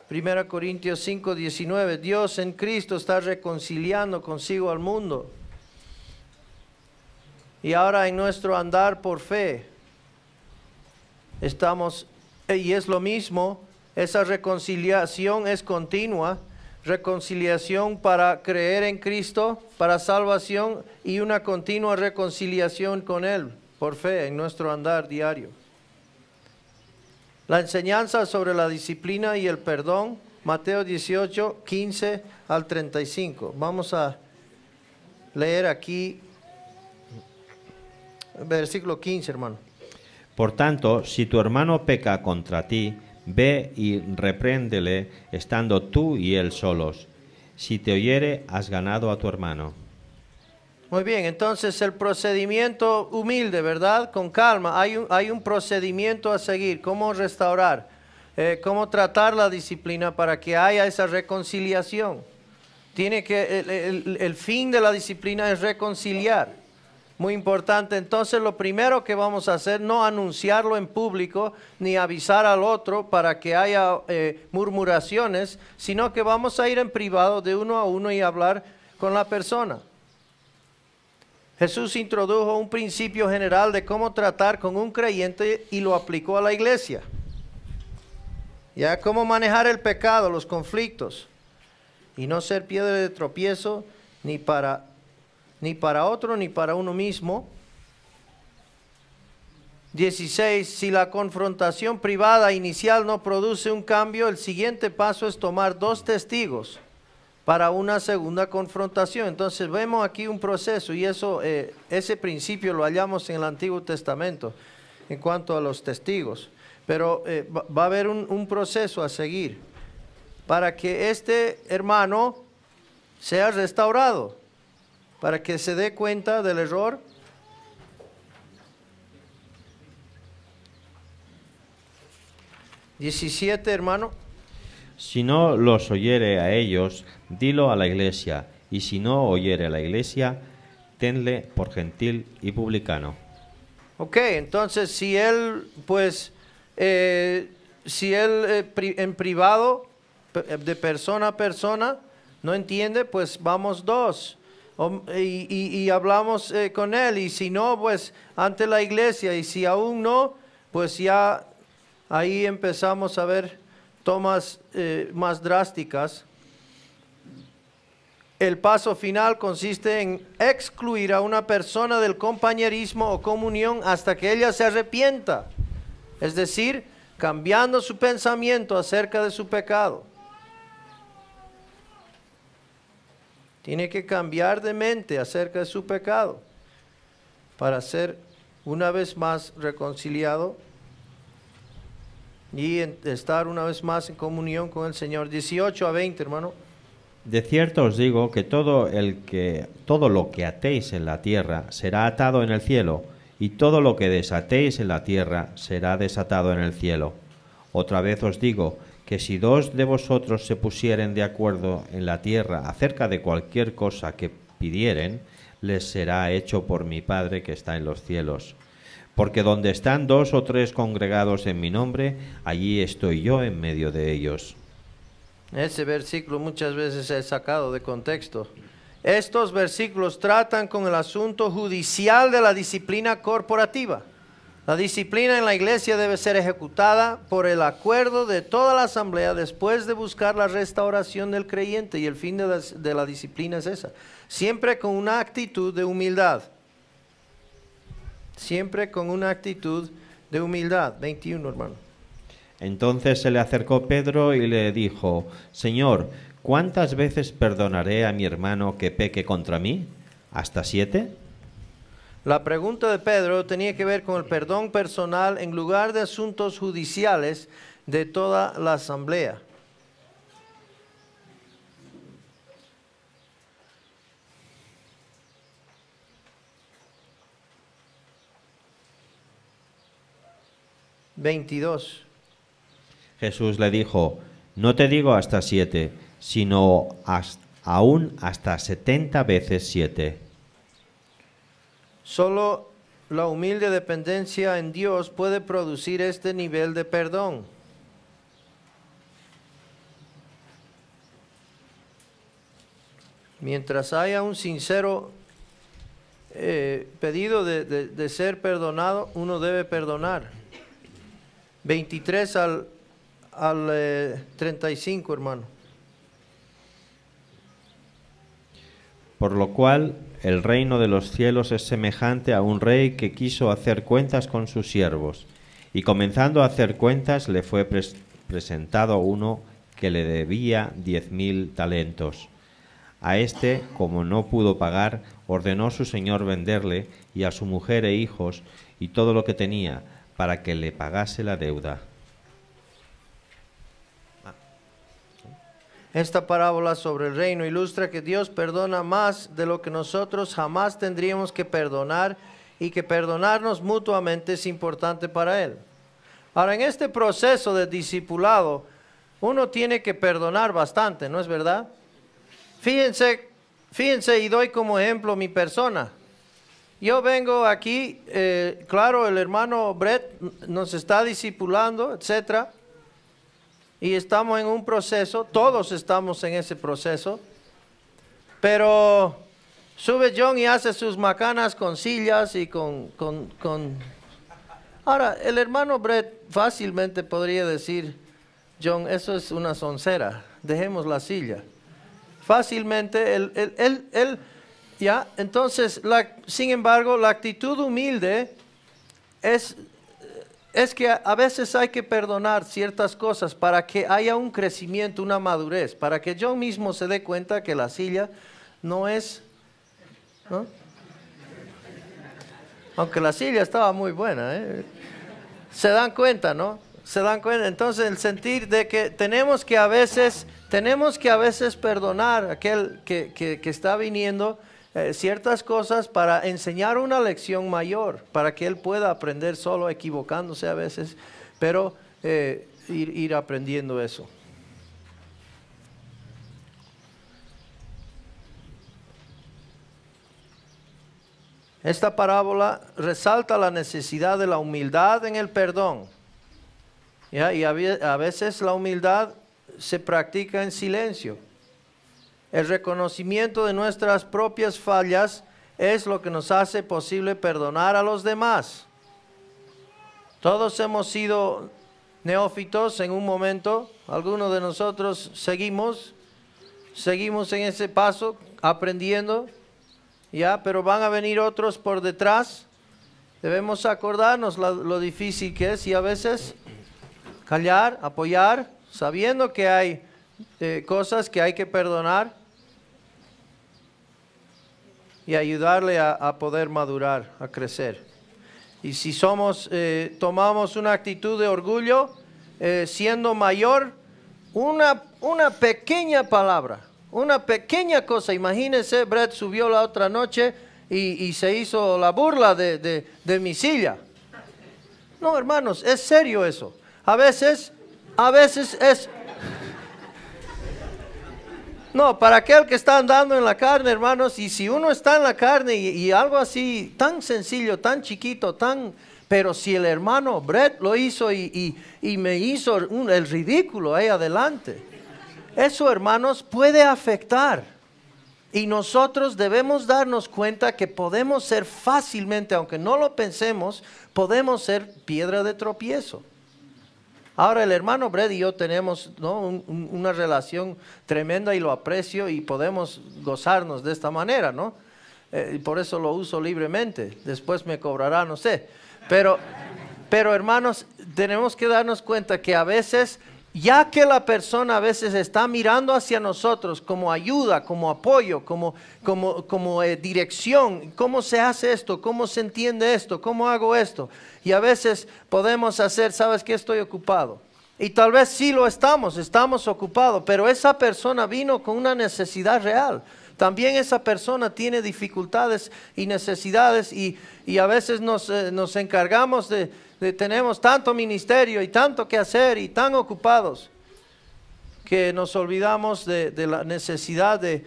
1 Corintios 5, 19, Dios en Cristo está reconciliando consigo al mundo. Y ahora en nuestro andar por fe, estamos, eh, y es lo mismo, esa reconciliación es continua, reconciliación para creer en Cristo, para salvación y una continua reconciliación con Él por fe en nuestro andar diario. La enseñanza sobre la disciplina y el perdón, Mateo 18, 15 al 35. Vamos a leer aquí versículo 15, hermano. Por tanto, si tu hermano peca contra ti, ve y repréndele, estando tú y él solos. Si te oyere, has ganado a tu hermano. Muy bien, entonces el procedimiento humilde, ¿verdad? Con calma, hay un, hay un procedimiento a seguir, cómo restaurar, eh, cómo tratar la disciplina para que haya esa reconciliación. Tiene que, el, fin de la disciplina es reconciliar. Muy importante, entonces lo primero que vamos a hacer, no anunciarlo en público ni avisar al otro para que haya eh, murmuraciones, sino que vamos a ir en privado de uno a uno y hablar con la persona. Jesús introdujo un principio general de cómo tratar con un creyente y lo aplicó a la iglesia. Ya cómo manejar el pecado, los conflictos y no ser piedra de tropiezo ni para ni para otro ni para uno mismo. 16. Si la confrontación privada inicial no produce un cambio, el siguiente paso es tomar dos testigos para una segunda confrontación. Entonces vemos aquí un proceso y eso, eh, ese principio lo hallamos en el Antiguo Testamento en cuanto a los testigos. Pero eh, va a haber un, proceso a seguir para que este hermano sea restaurado, para que se dé cuenta del error 17 hermano. Si no los oyere a ellos, dilo a la iglesia, y si no oyere a la iglesia, tenle por gentil y publicano. Ok, entonces si él, pues, eh, si él eh, en privado, eh, de persona a persona, no entiende, pues vamos dos. y, hablamos con él, y si no, pues ante la iglesia, y si aún no, pues ya ahí empezamos a ver tomas eh, más drásticas. El paso final consiste en excluir a una persona del compañerismo o comunión hasta que ella se arrepienta, es decir, cambiando su pensamiento acerca de su pecado. Tiene que cambiar de mente acerca de su pecado para ser una vez más reconciliado y estar una vez más en comunión con el Señor. 18 a 20, hermano. De cierto os digo que todo el que todo lo que atéis en la tierra será atado en el cielo, y todo lo que desatéis en la tierra será desatado en el cielo. Otra vez os digo que si dos de vosotros se pusieren de acuerdo en la tierra acerca de cualquier cosa que pidieren, les será hecho por mi Padre que está en los cielos porque donde están dos o tres congregados en mi nombre, allí estoy yo en medio de ellos. Ese versículo muchas veces es sacado de contexto. Estos versículos tratan con el asunto judicial de la disciplina corporativa. La disciplina en la iglesia debe ser ejecutada por el acuerdo de toda la asamblea después de buscar la restauración del creyente y el fin de la, de la disciplina es esa. Siempre con una actitud de humildad siempre con una actitud de humildad. 21, hermano. Entonces se le acercó Pedro y le dijo, Señor, ¿cuántas veces perdonaré a mi hermano que peque contra mí? ¿Hasta siete? La pregunta de Pedro tenía que ver con el perdón personal en lugar de asuntos judiciales de toda la asamblea. 22. Jesús le dijo, no te digo hasta siete, sino aún hasta setenta veces siete. Solo la humilde dependencia en Dios puede producir este nivel de perdón. Mientras haya un sincero eh, pedido de ser perdonado, uno debe perdonar. 23 al, al 35, eh, hermano. Por lo cual el reino de los cielos es semejante a un rey que quiso hacer cuentas con sus siervos, y comenzando a hacer cuentas le fue presentado uno que le debía diez mil talentos. A este, como no pudo pagar, ordenó su señor venderle y a su mujer e hijos y todo lo que tenía, para que le pagase la deuda. Ah. Esta parábola sobre el reino ilustra que Dios perdona más de lo que nosotros jamás tendríamos que perdonar y que perdonarnos mutuamente es importante para Él. Ahora, en este proceso de discipulado, uno tiene que perdonar bastante, ¿no es verdad? Fíjense, fíjense y doy como ejemplo mi persona. Yo vengo aquí, eh, claro, el hermano Brett nos está disipulando, etcétera, y estamos en un proceso, todos estamos en ese proceso, pero sube John y hace sus macanas con sillas y con, Ahora, el hermano Brett fácilmente podría decir, John, eso es una soncera, dejemos la silla. Fácilmente, él, él ¿Ya? Entonces, sin embargo, la actitud humilde es, es que a, veces hay que perdonar ciertas cosas para que haya un crecimiento, una madurez, para que yo mismo se dé cuenta que la silla no es... Aunque la silla estaba muy buena, ¿eh? Se dan cuenta, ¿no? Se dan cuenta. Entonces, el sentir de que tenemos que a veces, tenemos que a veces perdonar a aquel que, que está viniendo eh, ciertas cosas para enseñar una lección mayor, para que él pueda aprender solo equivocándose a veces, pero eh, ir, aprendiendo eso. Esta parábola resalta la necesidad de la humildad en el perdón. Y a veces la humildad se practica en silencio. El reconocimiento de nuestras propias fallas es lo que nos hace posible perdonar a los demás. Todos hemos sido neófitos en un momento, algunos de nosotros seguimos, seguimos en ese paso, aprendiendo, ya, pero van a venir otros por detrás. Debemos acordarnos lo difícil que es y a veces callar, apoyar, sabiendo que hay eh, cosas que hay que perdonar y ayudarle a, poder madurar, a crecer. Y si somos, eh, tomamos una actitud de orgullo, eh, siendo mayor, una, una pequeña palabra, una pequeña cosa. Imagínense, Brett subió la otra noche y, se hizo la burla de, de mi silla. No, hermanos, es serio eso. A veces, a veces es no, para aquel que está andando en la carne, hermanos, y si uno está en la carne y, algo así tan sencillo, tan chiquito, tan... Pero si el hermano Brett lo hizo y, me hizo el ridículo ahí adelante, eso, hermanos, puede afectar. Y nosotros debemos darnos cuenta que podemos ser fácilmente, aunque no lo pensemos, podemos ser piedra de tropiezo. Ahora el hermano Bred y yo tenemos ¿no? una relación tremenda y lo aprecio y podemos gozarnos de esta manera, ¿no? Eh, y por eso lo uso libremente. Después me cobrará, no sé. Pero, pero hermanos, tenemos que darnos cuenta que a veces ya que la persona a veces está mirando hacia nosotros como ayuda, como apoyo, como, como, como eh, dirección, cómo se hace esto, cómo se entiende esto, cómo hago esto. Y a veces podemos hacer, sabes que estoy ocupado. Y tal vez sí lo estamos, estamos ocupados, pero esa persona vino con una necesidad real. También esa persona tiene dificultades y necesidades y, a veces nos, eh, encargamos de, tener tenemos tanto ministerio y tanto que hacer y tan ocupados que nos olvidamos de, la necesidad de,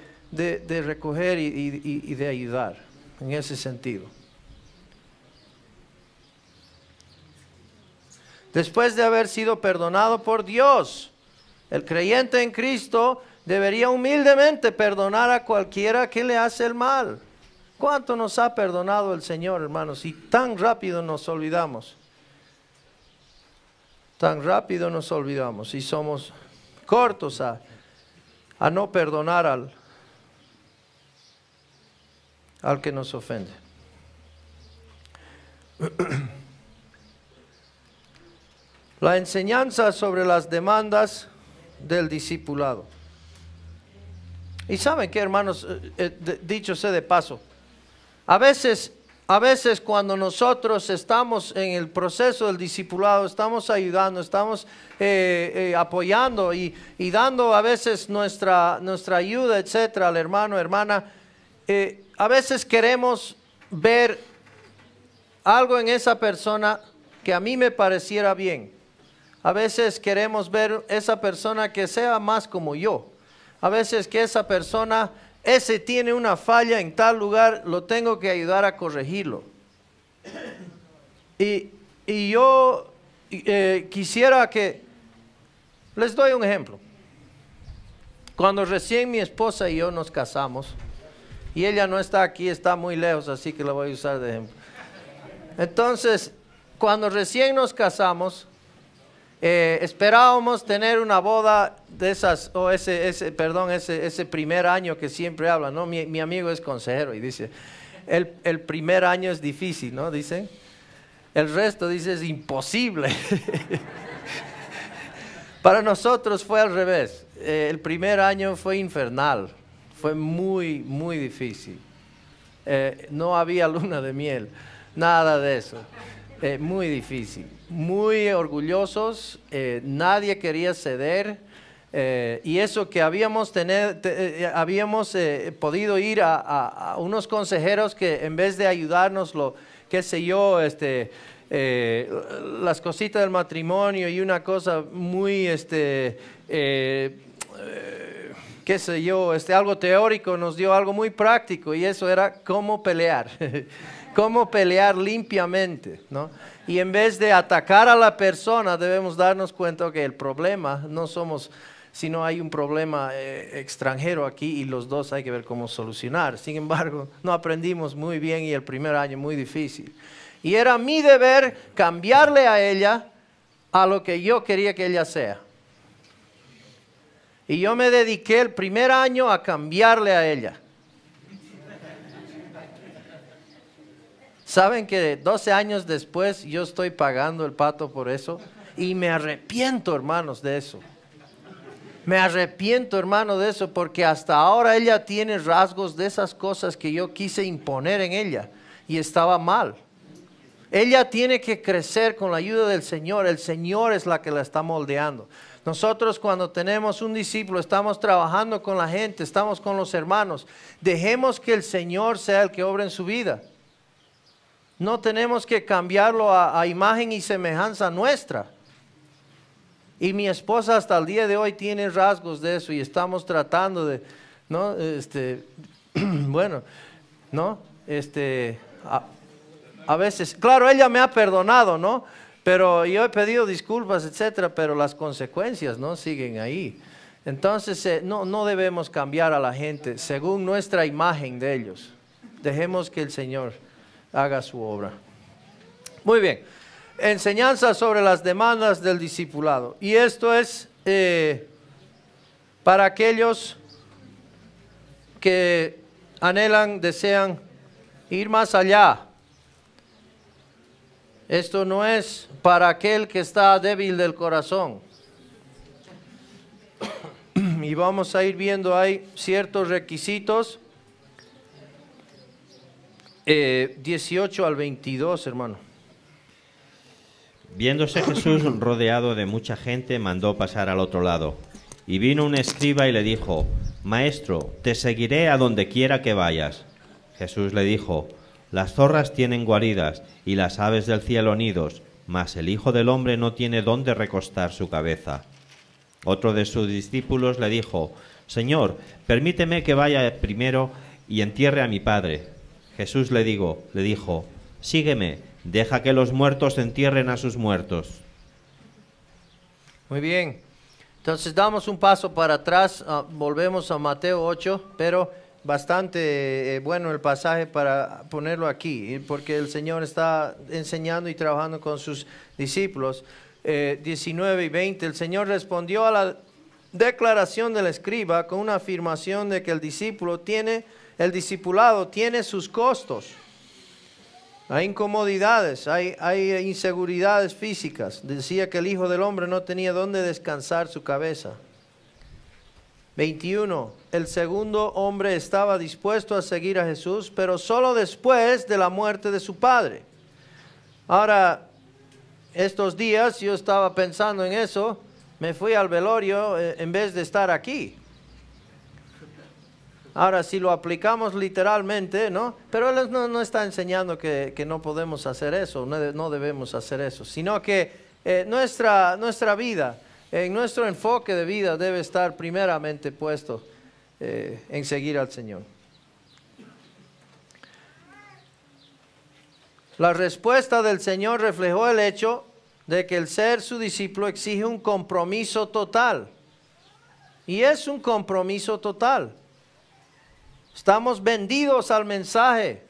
recoger y de ayudar en ese sentido. Después de haber sido perdonado por Dios, el creyente en Cristo debería humildemente perdonar a cualquiera que le hace el mal. ¿Cuánto nos ha perdonado el Señor, hermanos? Y tan rápido nos olvidamos. Tan rápido nos olvidamos y somos cortos a, a no perdonar al, al que nos ofende. <clears throat> La enseñanza sobre las demandas del discipulado. Y saben qué, hermanos, eh, eh, dicho sea de paso, a veces, a veces cuando nosotros estamos en el proceso del discipulado, estamos ayudando, estamos eh, apoyando y, dando a veces nuestra, nuestra ayuda, etcétera, al hermano, hermana, a veces queremos ver algo en esa persona que a mí me pareciera bien. A veces queremos ver esa persona que sea más como yo a veces que esa persona, ese tiene una falla en tal lugar, lo tengo que ayudar a corregirlo. Y, yo eh, quisiera que, les doy un ejemplo. Cuando recién mi esposa y yo nos casamos, y ella no está aquí, está muy lejos, así que la voy a usar de ejemplo. Entonces, cuando recién nos casamos, eh, esperábamos tener una boda de esas, o ese, ese, perdón, ese, primer año que siempre habla, ¿no? Mi, amigo es consejero y dice, el, primer año es difícil, ¿no? Dice, el resto dice es imposible. <laughs> Para nosotros fue al revés, eh, el primer año fue infernal, fue muy, muy difícil. Eh, no había <laughs> luna de miel, nada de eso, muy difícil muy orgullosos, eh, nadie quería ceder. Eh, y eso que habíamos, tener, eh, habíamos podido ir a, a, unos consejeros que en vez de ayudarnos, lo, qué sé yo, este, las cositas del matrimonio y una cosa muy, este, qué sé yo, este, algo teórico, nos dio algo muy práctico y eso era cómo pelear, <laughs> cómo pelear limpiamente, ¿no? Y en vez de atacar a la persona, debemos darnos cuenta que el problema no somos sino hay un problema eh, extranjero aquí y los dos hay que ver cómo solucionar. Sin embargo, no aprendimos muy bien y el primer año muy difícil. Y era mi deber cambiarle a ella a lo que yo quería que ella sea. Y yo me dediqué el primer año a cambiarle a ella. ¿Saben que 12 años después yo estoy pagando el pato por eso? Y me arrepiento, hermanos, de eso. Me arrepiento, hermano, de eso, porque hasta ahora ella tiene rasgos de esas cosas que yo quise imponer en ella y estaba mal. Ella tiene que crecer con la ayuda del Señor. El Señor es la que la está moldeando. Nosotros cuando tenemos un discípulo, estamos trabajando con la gente, estamos con los hermanos. Dejemos que el Señor sea el que obra en su vida. No tenemos que cambiarlo a, imagen y semejanza nuestra. Y mi esposa hasta el día de hoy tiene rasgos de eso y estamos tratando de, ¿no? Este, <clears throat> bueno, ¿no? Este, a, veces, claro, ella me ha perdonado, ¿no? Pero yo he pedido disculpas, etcétera, pero las consecuencias, ¿no? Siguen ahí. Entonces, eh, no, no debemos cambiar a la gente según nuestra imagen de ellos. Dejemos que el Señor haga su obra. Muy bien, enseñanza sobre las demandas del discipulado. Y esto es eh, para aquellos que anhelan, desean ir más allá. Esto no es para aquel que está débil del corazón. <clears throat> Y vamos a ir viendo, hay ciertos requisitos 18 eh, al 22, hermano. Viéndose Jesús rodeado de mucha gente, mandó pasar al otro lado. Y vino un escriba y le dijo, Maestro, te seguiré a donde quiera que vayas. Jesús le dijo, Las zorras tienen guaridas y las aves del cielo nidos, mas el Hijo del Hombre no tiene dónde recostar su cabeza. Otro de sus discípulos le dijo, Señor, permíteme que vaya primero y entierre a mi Padre. Jesús le, le dijo, sígueme, deja que los muertos entierren a sus muertos. Muy bien, entonces damos un paso para atrás, ah, volvemos a Mateo 8, pero bastante eh, bueno el pasaje para ponerlo aquí, eh, porque el Señor está enseñando y trabajando con sus discípulos. 19 eh, y 20, el Señor respondió a la declaración del escriba con una afirmación de que el discípulo tiene el discipulado tiene sus costos. Hay incomodidades, hay, inseguridades físicas. Decía que el Hijo del Hombre no tenía dónde descansar su cabeza. 21. El segundo hombre estaba dispuesto a seguir a Jesús, pero solo después de la muerte de su padre. Ahora, estos días yo estaba pensando en eso, me fui al velorio eh, en vez de estar aquí. Ahora, si lo aplicamos literalmente, ¿no? Pero Él no, está enseñando que, no podemos hacer eso, no, debemos hacer eso, sino que eh, nuestra, nuestra vida, en nuestro enfoque de vida debe estar primeramente puesto eh, en seguir al Señor. La respuesta del Señor reflejó el hecho de que el ser su discípulo exige un compromiso total. Y es un compromiso total. Estamos vendidos al mensaje.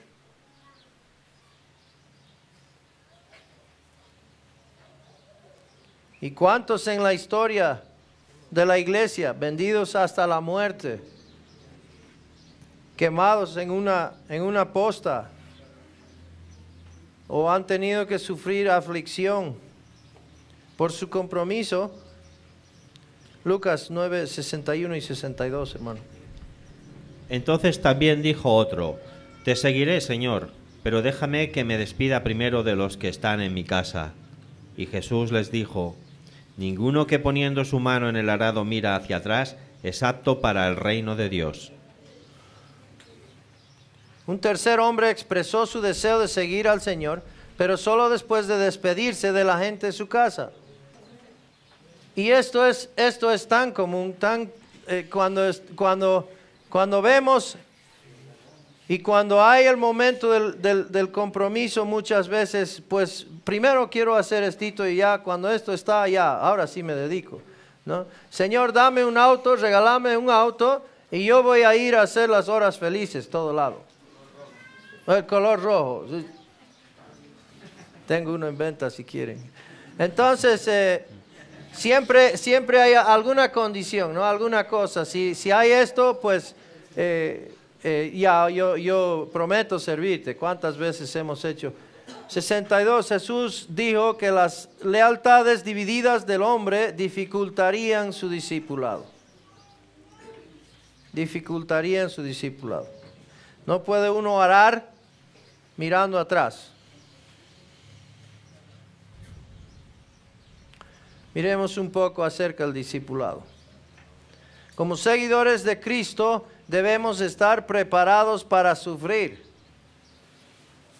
¿Y cuántos en la historia de la iglesia, vendidos hasta la muerte, quemados en una, en una posta, o han tenido que sufrir aflicción por su compromiso? Lucas 9, 61 y 62, hermano. Entonces también dijo otro, Te seguiré, Señor, pero déjame que me despida primero de los que están en mi casa. Y Jesús les dijo, Ninguno que poniendo su mano en el arado mira hacia atrás es apto para el reino de Dios. Un tercer hombre expresó su deseo de seguir al Señor, pero solo después de despedirse de la gente de su casa. Y esto es, esto es tan común, tan eh, cuando, cuando cuando vemos y cuando hay el momento del, compromiso muchas veces, pues primero quiero hacer esto y ya, cuando esto está ya, ahora sí me dedico. ¿no? Señor, dame un auto, regálame un auto y yo voy a ir a hacer las horas felices, todo lado. El color rojo. Tengo uno en venta si quieren. Entonces, eh, siempre, siempre hay alguna condición, ¿no? Alguna cosa. Si, si hay esto, pues eh, eh, ya yo, yo prometo servirte. ¿Cuántas veces hemos hecho? 62. Jesús dijo que las lealtades divididas del hombre dificultarían su discipulado. Dificultarían su discipulado. No puede uno orar mirando atrás. Miremos un poco acerca del discipulado. Como seguidores de Cristo, debemos estar preparados para sufrir.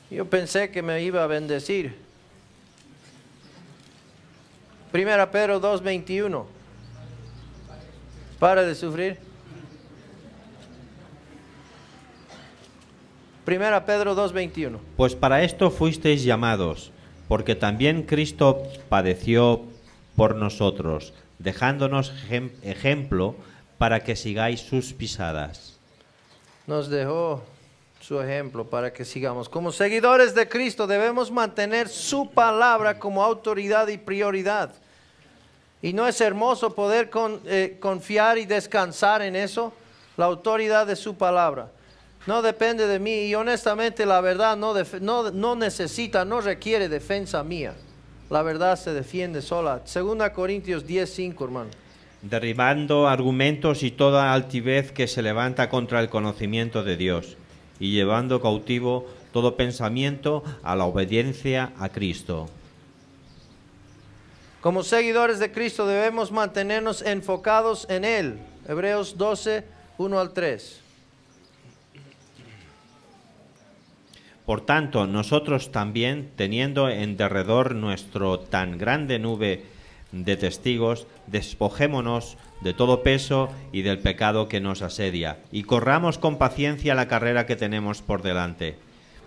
Yo pensé que me iba a bendecir. Primera Pedro 2.21. Para de sufrir. Primera Pedro 2.21. Pues para esto fuisteis llamados, porque también Cristo padeció por nosotros, dejándonos ejemplo para que sigáis sus pisadas. Nos dejó su ejemplo para que sigamos. Como seguidores de Cristo debemos mantener su palabra como autoridad y prioridad. ¿Y no es hermoso poder eh, confiar y descansar en eso? La autoridad de su palabra. No depende de mí y honestamente la verdad no, no necesita, no requiere defensa mía. La verdad se defiende sola. Segunda Corintios 10.5, hermano derribando argumentos y toda altivez que se levanta contra el conocimiento de Dios, y llevando cautivo todo pensamiento a la obediencia a Cristo. Como seguidores de Cristo debemos mantenernos enfocados en Él. Hebreos 12, 1 al 3. Por tanto, nosotros también, teniendo en derredor nuestro tan grande nube, de testigos, despojémonos de todo peso y del pecado que nos asedia, y corramos con paciencia la carrera que tenemos por delante,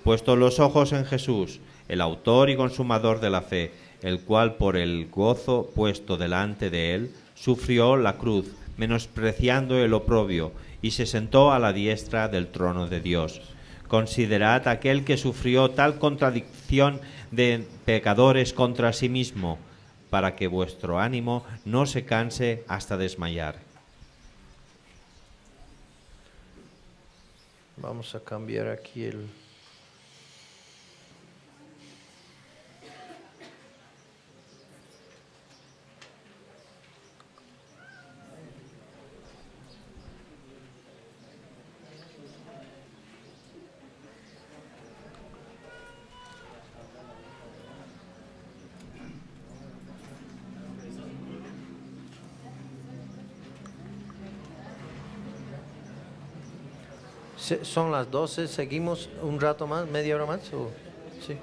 puesto los ojos en Jesús, el autor y consumador de la fe, el cual por el gozo puesto delante de él, sufrió la cruz, menospreciando el oprobio, y se sentó a la diestra del trono de Dios. Considerad aquel que sufrió tal contradicción de pecadores contra sí mismo, para que vuestro ánimo no se canse hasta desmayar. Vamos a cambiar aquí el Son las 12, seguimos un rato más, media hora más. O? Sí.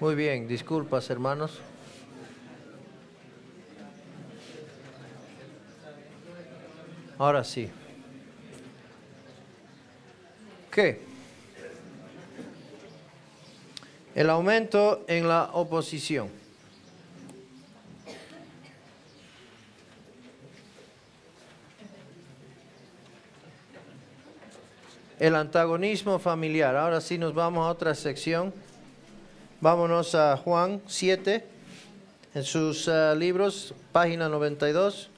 Muy bien, disculpas hermanos. Ahora sí. ¿Qué? El aumento en la oposición. El antagonismo familiar. Ahora sí nos vamos a otra sección. Vámonos a Juan 7, en sus eh, libros, página 92.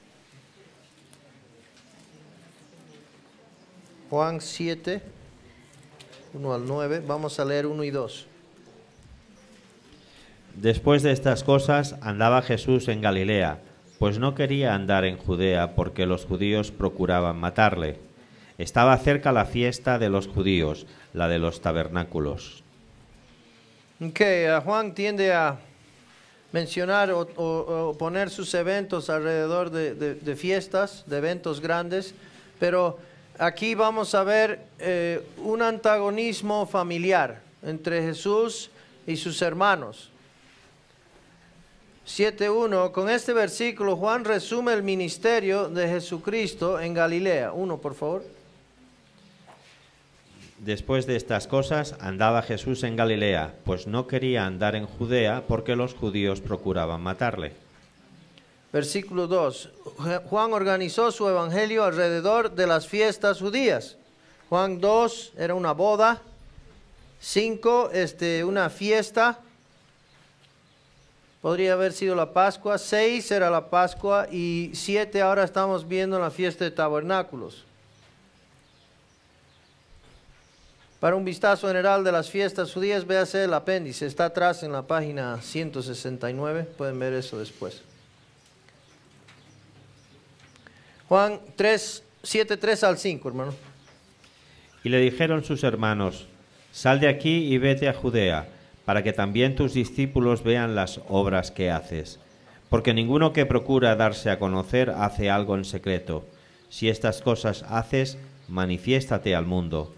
Juan 7, 1 al 9. Vamos a leer 1 y 2. Después de estas cosas andaba Jesús en Galilea, pues no quería andar en Judea porque los judíos procuraban matarle. Estaba cerca la fiesta de los judíos, la de los tabernáculos. Ok, Juan tiende a mencionar o, poner sus eventos alrededor de fiestas, de eventos grandes, pero Aquí vamos a ver eh, un antagonismo familiar entre Jesús y sus hermanos. 7.1. Con este versículo Juan resume el ministerio de Jesucristo en Galilea. Uno, por favor. Después de estas cosas andaba Jesús en Galilea, pues no quería andar en Judea porque los judíos procuraban matarle. Versículo 2. Juan organizó su evangelio alrededor de las fiestas judías. Juan 2 era una boda. 5, este, una fiesta. Podría haber sido la Pascua. 6 era la Pascua. Y 7 ahora estamos viendo la fiesta de tabernáculos. Para un vistazo general de las fiestas judías, véase el apéndice, está atrás en la página 169, pueden ver eso después. Juan al 5, hermano. Y le dijeron sus hermanos, sal de aquí y vete a Judea, para que también tus discípulos vean las obras que haces. Porque ninguno que procura darse a conocer hace algo en secreto. Si estas cosas haces, manifiéstate al mundo,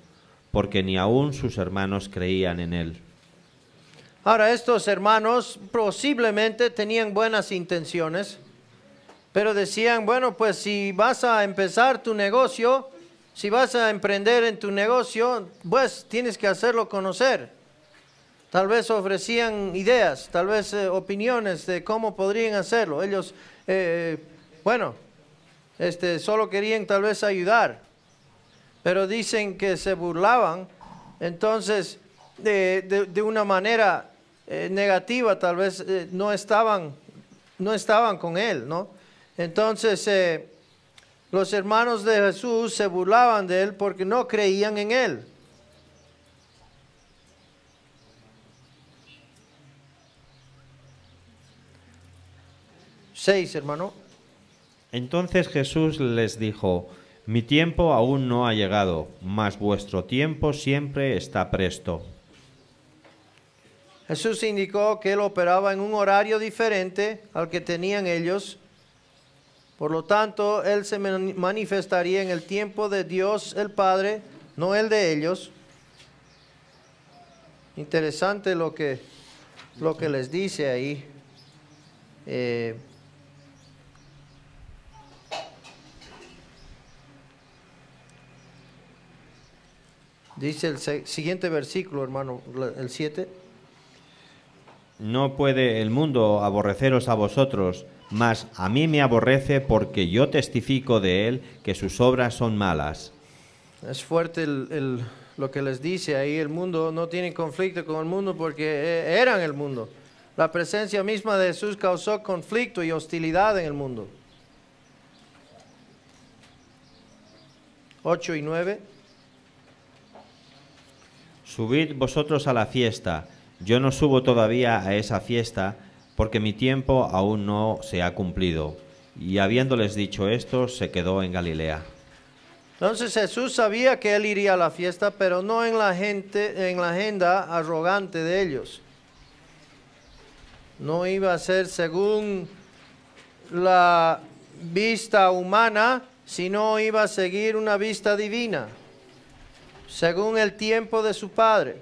porque ni aun sus hermanos creían en él. Ahora, estos hermanos posiblemente tenían buenas intenciones. Pero decían, bueno, pues si vas a empezar tu negocio, si vas a emprender en tu negocio, pues tienes que hacerlo conocer. Tal vez ofrecían ideas, tal vez eh, opiniones de cómo podrían hacerlo. Ellos, eh, eh, bueno, este, solo querían tal vez ayudar, pero dicen que se burlaban. Entonces, de, una manera negativa, tal vez no, estaban, no estaban con él, ¿no? Entonces eh, los hermanos de Jesús se burlaban de él porque no creían en él. Seis, hermano. Entonces Jesús les dijo, mi tiempo aún no ha llegado, mas vuestro tiempo siempre está presto. Jesús indicó que él operaba en un horario diferente al que tenían ellos por lo tanto, Él se manifestaría en el tiempo de Dios el Padre, no el de ellos. Interesante lo que, lo que les dice ahí. Eh, dice el siguiente versículo, hermano, el 7. No puede el mundo aborreceros a vosotros, mas a mí me aborrece porque yo testifico de él que sus obras son malas. Es fuerte lo que les dice ahí, el mundo no tiene conflicto con el mundo porque eh, eran el mundo. La presencia misma de Jesús causó conflicto y hostilidad en el mundo. 8 y 9. Subid vosotros a la fiesta. Yo no subo todavía a esa fiesta porque mi tiempo aún no se ha cumplido. Y habiéndoles dicho esto, se quedó en Galilea. Entonces Jesús sabía que él iría a la fiesta, pero no en la gente, en la agenda arrogante de ellos. No iba a ser según la vista humana, sino iba a seguir una vista divina, según el tiempo de su Padre.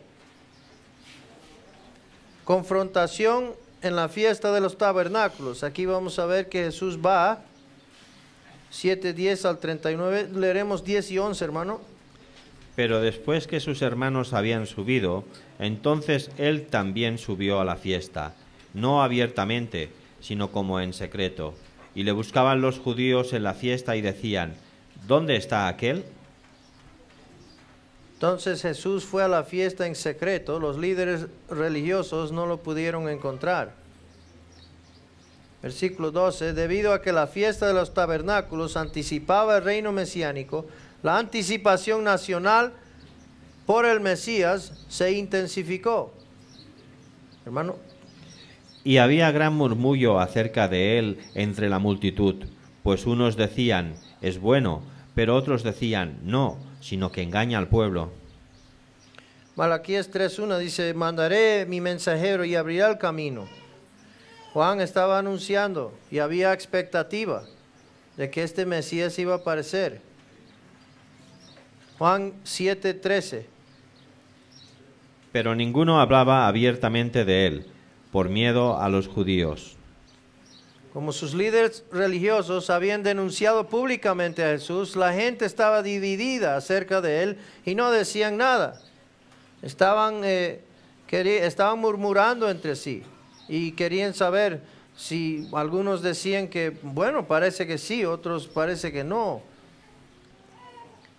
Confrontación en la fiesta de los tabernáculos. Aquí vamos a ver que Jesús va 7, 10 al 39. Leeremos 10 y 11, hermano. Pero después que sus hermanos habían subido, entonces él también subió a la fiesta, no abiertamente, sino como en secreto. Y le buscaban los judíos en la fiesta y decían, ¿dónde está aquel? Entonces Jesús fue a la fiesta en secreto, los líderes religiosos no lo pudieron encontrar. Versículo 12, debido a que la fiesta de los tabernáculos anticipaba el reino mesiánico, la anticipación nacional por el Mesías se intensificó. Hermano. Y había gran murmullo acerca de él entre la multitud, pues unos decían, es bueno, pero otros decían, no, sino que engaña al pueblo. Malaquías 3.1 dice, mandaré mi mensajero y abrirá el camino. Juan estaba anunciando y había expectativa de que este Mesías iba a aparecer. Juan 7:13. Pero ninguno hablaba abiertamente de él, por miedo a los judíos. Como sus líderes religiosos habían denunciado públicamente a Jesús, la gente estaba dividida acerca de él y no decían nada. Estaban, eh, murmurando entre sí y querían saber si algunos decían que, bueno, parece que sí, otros parece que no.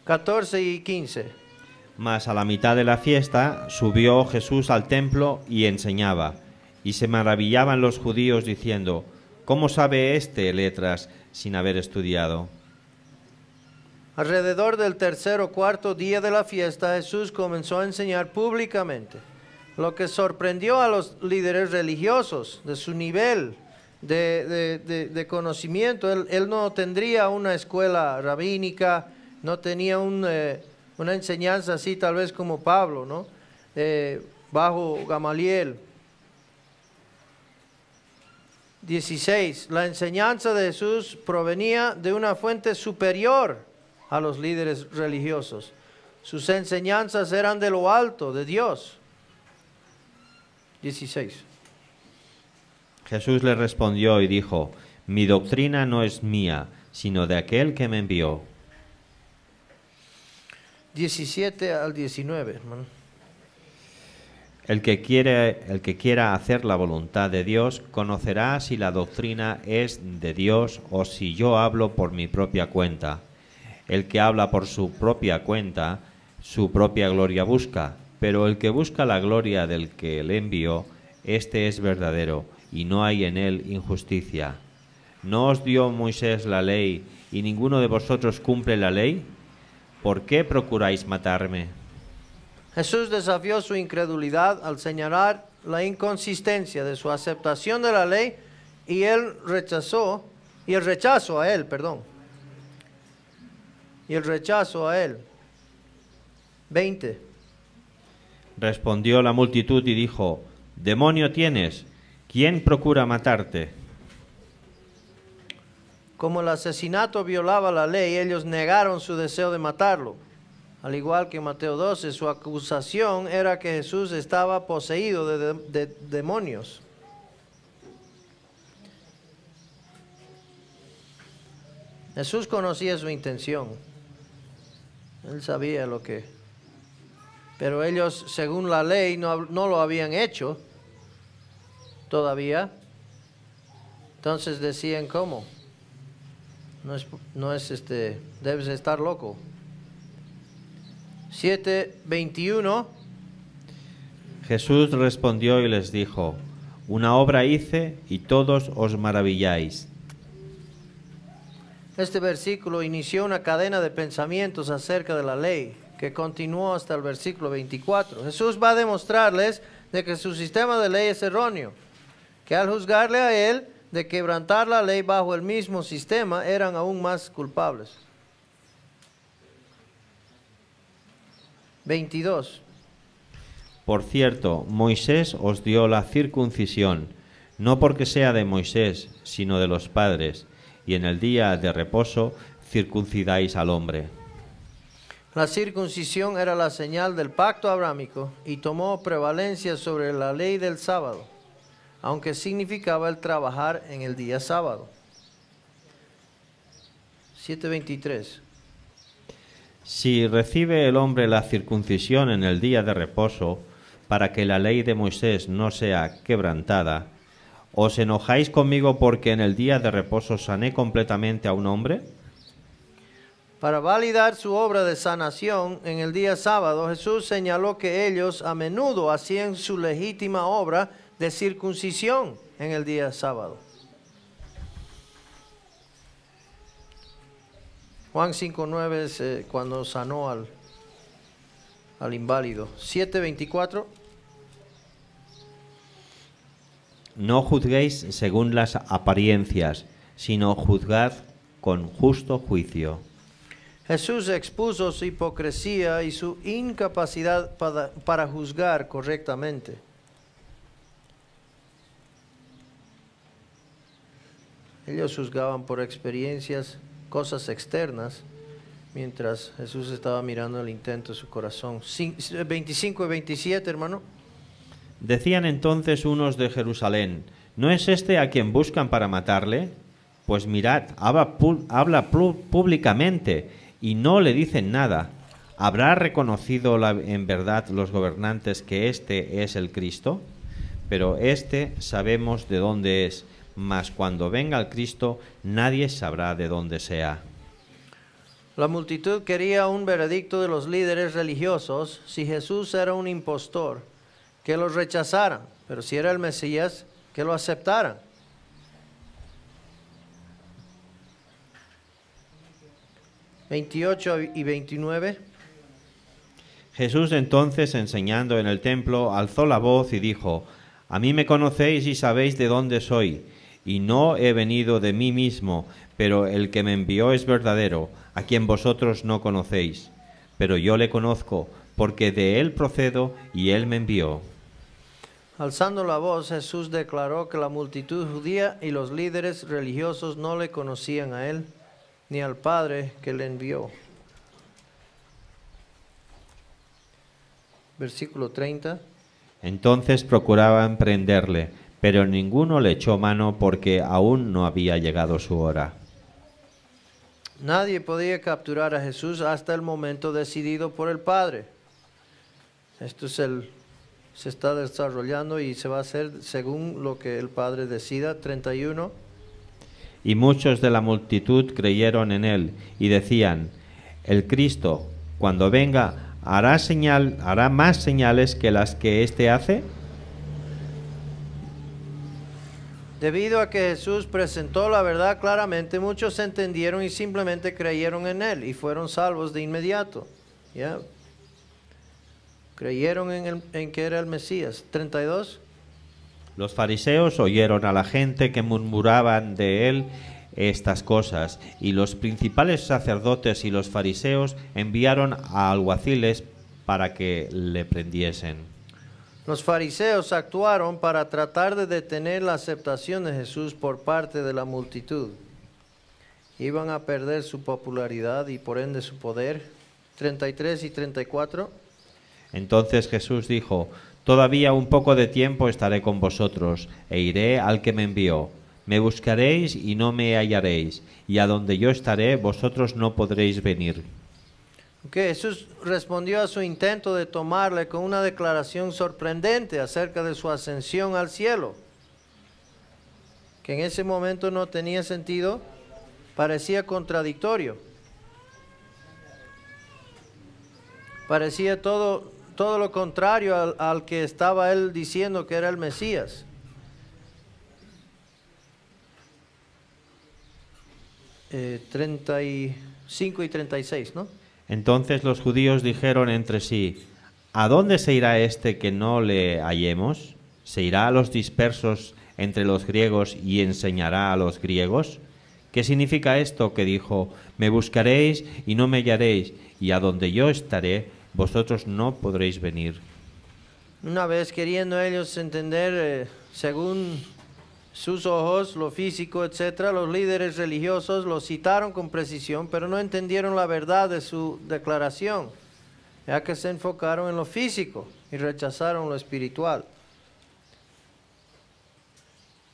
14 y 15. Mas a la mitad de la fiesta subió Jesús al templo y enseñaba. Y se maravillaban los judíos diciendo, ¿Cómo sabe este letras sin haber estudiado? Alrededor del tercer o cuarto día de la fiesta, Jesús comenzó a enseñar públicamente, lo que sorprendió a los líderes religiosos de su nivel de, conocimiento. Él, no tendría una escuela rabínica, no tenía eh, una enseñanza así tal vez como Pablo, ¿no? Eh, bajo Gamaliel. 16. La enseñanza de Jesús provenía de una fuente superior a los líderes religiosos. Sus enseñanzas eran de lo alto, de Dios. 16. Jesús le respondió y dijo, mi doctrina no es mía, sino de aquel que me envió. 17 al 19, el que, quiere, el que quiera hacer la voluntad de Dios conocerá si la doctrina es de Dios o si yo hablo por mi propia cuenta. El que habla por su propia cuenta, su propia gloria busca, pero el que busca la gloria del que le envió, éste es verdadero, y no hay en él injusticia. ¿No os dio Moisés la ley y ninguno de vosotros cumple la ley? ¿Por qué procuráis matarme? Jesús desafió su incredulidad al señalar la inconsistencia de su aceptación de la ley y él rechazó y el rechazo a él, perdón. Y el rechazo a él. 20. Respondió la multitud y dijo, demonio tienes, ¿quién procura matarte? Como el asesinato violaba la ley, ellos negaron su deseo de matarlo. Al igual que Mateo 12, su acusación era que Jesús estaba poseído de, demonios. Jesús conocía su intención. Él sabía lo que... Pero ellos, según la ley, no, lo habían hecho todavía. Entonces decían, ¿cómo? No es, no es este, debes estar loco. 7:21. Jesús respondió y les dijo, una obra hice y todos os maravilláis. Este versículo inició una cadena de pensamientos acerca de la ley que continuó hasta el versículo 24. Jesús va a demostrarles de que su sistema de ley es erróneo, que al juzgarle a él de quebrantar la ley bajo el mismo sistema eran aún más culpables. 22. Por cierto, Moisés os dio la circuncisión, no porque sea de Moisés, sino de los padres, y en el día de reposo circuncidáis al hombre. La circuncisión era la señal del pacto abrámico y tomó prevalencia sobre la ley del sábado, aunque significaba el trabajar en el día sábado. 723. Si recibe el hombre la circuncisión en el día de reposo, para que la ley de Moisés no sea quebrantada, ¿os enojáis conmigo porque en el día de reposo sané completamente a un hombre? Para validar su obra de sanación en el día sábado, Jesús señaló que ellos a menudo hacían su legítima obra de circuncisión en el día sábado. Juan 5.9 es eh, cuando sanó al, al inválido. 7.24. No juzguéis según las apariencias, sino juzgad con justo juicio. Jesús expuso su hipocresía y su incapacidad para, para juzgar correctamente. Ellos juzgaban por experiencias cosas externas, mientras Jesús estaba mirando el intento de su corazón. 25 eh, y 27, hermano. Decían entonces unos de Jerusalén, ¿no es este a quien buscan para matarle? Pues mirad, habla, públicamente y no le dicen nada. ¿Habrá reconocido en verdad los gobernantes que este es el Cristo? Pero este sabemos de dónde es mas cuando venga el Cristo nadie sabrá de dónde sea. La multitud quería un veredicto de los líderes religiosos si Jesús era un impostor, que lo rechazaran, pero si era el Mesías, que lo aceptaran. ...28 y 29... Jesús entonces, enseñando en el templo, alzó la voz y dijo... ...a mí me conocéis y sabéis de dónde soy y no he venido de mí mismo, pero el que me envió es verdadero, a quien vosotros no conocéis. Pero yo le conozco, porque de él procedo y él me envió. Alzando la voz, Jesús declaró que la multitud judía y los líderes religiosos no le conocían a él ni al Padre que le envió. Versículo 30. Entonces procuraban prenderle pero ninguno le echó mano porque aún no había llegado su hora. Nadie podía capturar a Jesús hasta el momento decidido por el Padre. Esto es el, se está desarrollando y se va a hacer según lo que el Padre decida. 31. Y muchos de la multitud creyeron en él y decían, el Cristo, cuando venga, hará, señal, hará más señales que las que éste hace. Debido a que Jesús presentó la verdad claramente, muchos entendieron y simplemente creyeron en Él y fueron salvos de inmediato. Creyeron en, en que era el Mesías. 32. Los fariseos oyeron a la gente que murmuraban de Él estas cosas, y los principales sacerdotes y los fariseos enviaron a alguaciles para que le prendiesen. Los fariseos actuaron para tratar de detener la aceptación de Jesús por parte de la multitud. Iban a perder su popularidad y por ende su poder. 33 y 34. Entonces Jesús dijo, Todavía un poco de tiempo estaré con vosotros e iré al que me envió. Me buscaréis y no me hallaréis, y a donde yo estaré vosotros no podréis venir. Jesús respondió a su intento de tomarle con una declaración sorprendente acerca de su ascensión al cielo, que en ese momento no tenía sentido, parecía contradictorio. Parecía todo, todo lo contrario al, que estaba él diciendo que era el Mesías. 35 eh, y 36, ¿no? Entonces los judíos dijeron entre sí, ¿a dónde se irá este que no le hallemos? ¿Se irá a los dispersos entre los griegos y enseñará a los griegos? ¿Qué significa esto que dijo, me buscaréis y no me hallaréis, y a donde yo estaré, vosotros no podréis venir? Una vez queriendo ellos entender, eh, según sus ojos, lo físico, etc., los líderes religiosos lo citaron con precisión, pero no entendieron la verdad de su declaración, ya que se enfocaron en lo físico y rechazaron lo espiritual.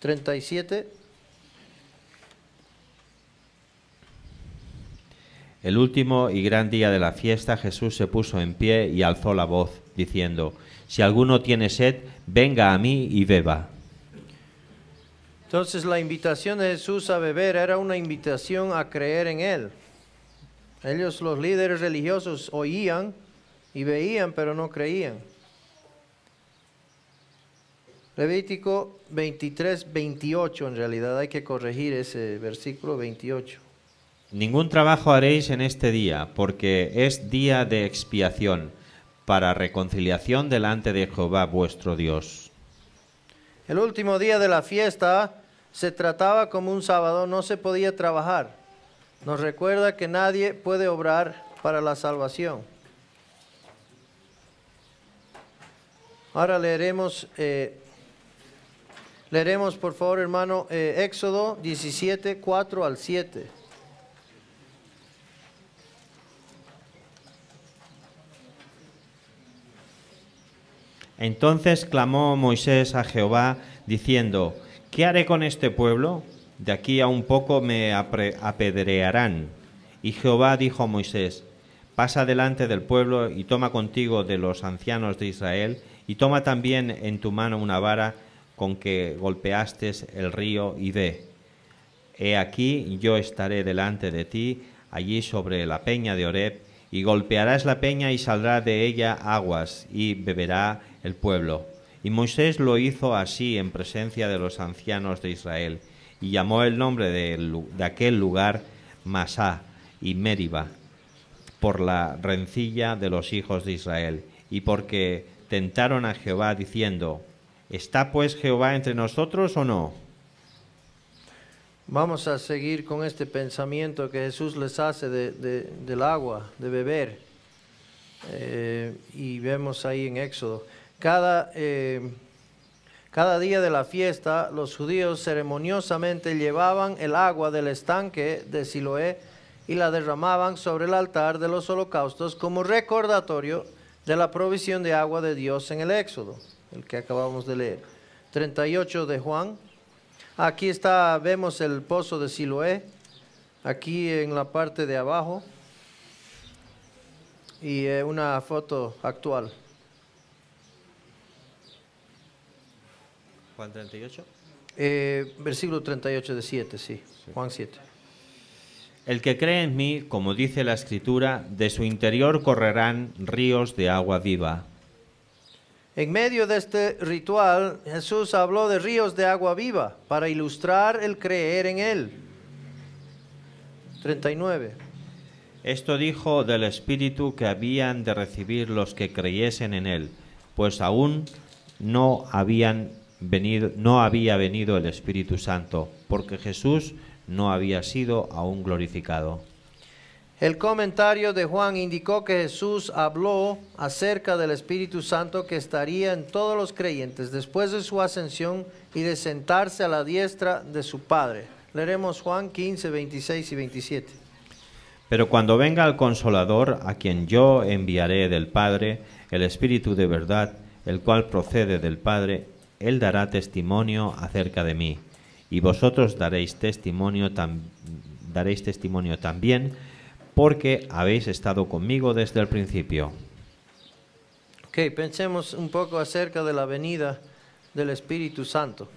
37. El último y gran día de la fiesta Jesús se puso en pie y alzó la voz, diciendo, Si alguno tiene sed, venga a mí y beba. Entonces la invitación de Jesús a beber era una invitación a creer en Él. Ellos, los líderes religiosos, oían y veían, pero no creían. Levítico 23, 28, en realidad hay que corregir ese versículo 28. Ningún trabajo haréis en este día, porque es día de expiación, para reconciliación delante de Jehová vuestro Dios. El último día de la fiesta se trataba como un sábado, no se podía trabajar. Nos recuerda que nadie puede obrar para la salvación. Ahora leeremos, eh, leeremos por favor hermano eh, Éxodo 17, 4 al 7. Entonces clamó Moisés a Jehová diciendo, ¿qué haré con este pueblo? De aquí a un poco me apedrearán. Y Jehová dijo a Moisés, pasa delante del pueblo y toma contigo de los ancianos de Israel, y toma también en tu mano una vara con que golpeaste el río y ve. He aquí yo estaré delante de ti, allí sobre la peña de Oreb, y golpearás la peña y saldrá de ella aguas, y beberá el pueblo. Y Moisés lo hizo así en presencia de los ancianos de Israel, y llamó el nombre de, aquel lugar Masá y Meriba, por la rencilla de los hijos de Israel, y porque tentaron a Jehová diciendo, ¿está pues Jehová entre nosotros o no? Vamos a seguir con este pensamiento que Jesús les hace de, del agua, de beber. Eh, y vemos ahí en Éxodo. Eh, cada, día de la fiesta, los judíos ceremoniosamente llevaban el agua del estanque de Siloé y la derramaban sobre el altar de los holocaustos como recordatorio de la provisión de agua de Dios en el Éxodo, el que acabamos de leer. 38 de Juan. Aquí está, vemos el pozo de Siloé, aquí en la parte de abajo, y eh, una foto actual. 38. Eh, versículo 38 de 7, sí. sí. Juan 7. El que cree en mí, como dice la escritura, de su interior correrán ríos de agua viva. En medio de este ritual, Jesús habló de ríos de agua viva para ilustrar el creer en Él. 39. Esto dijo del Espíritu que habían de recibir los que creyesen en Él, pues aún no habían no había venido el Espíritu Santo, porque Jesús no había sido aún glorificado. El comentario de Juan indicó que Jesús habló acerca del Espíritu Santo que estaría en todos los creyentes después de su ascensión y de sentarse a la diestra de su Padre. Leeremos Juan 15, 26 y 27. Pero cuando venga el consolador, a quien yo enviaré del Padre, el Espíritu de verdad, el cual procede del Padre, él dará testimonio acerca de mí, y vosotros daréis testimonio, daréis testimonio también, porque habéis estado conmigo desde el principio. Ok, pensemos un poco acerca de la venida del Espíritu Santo.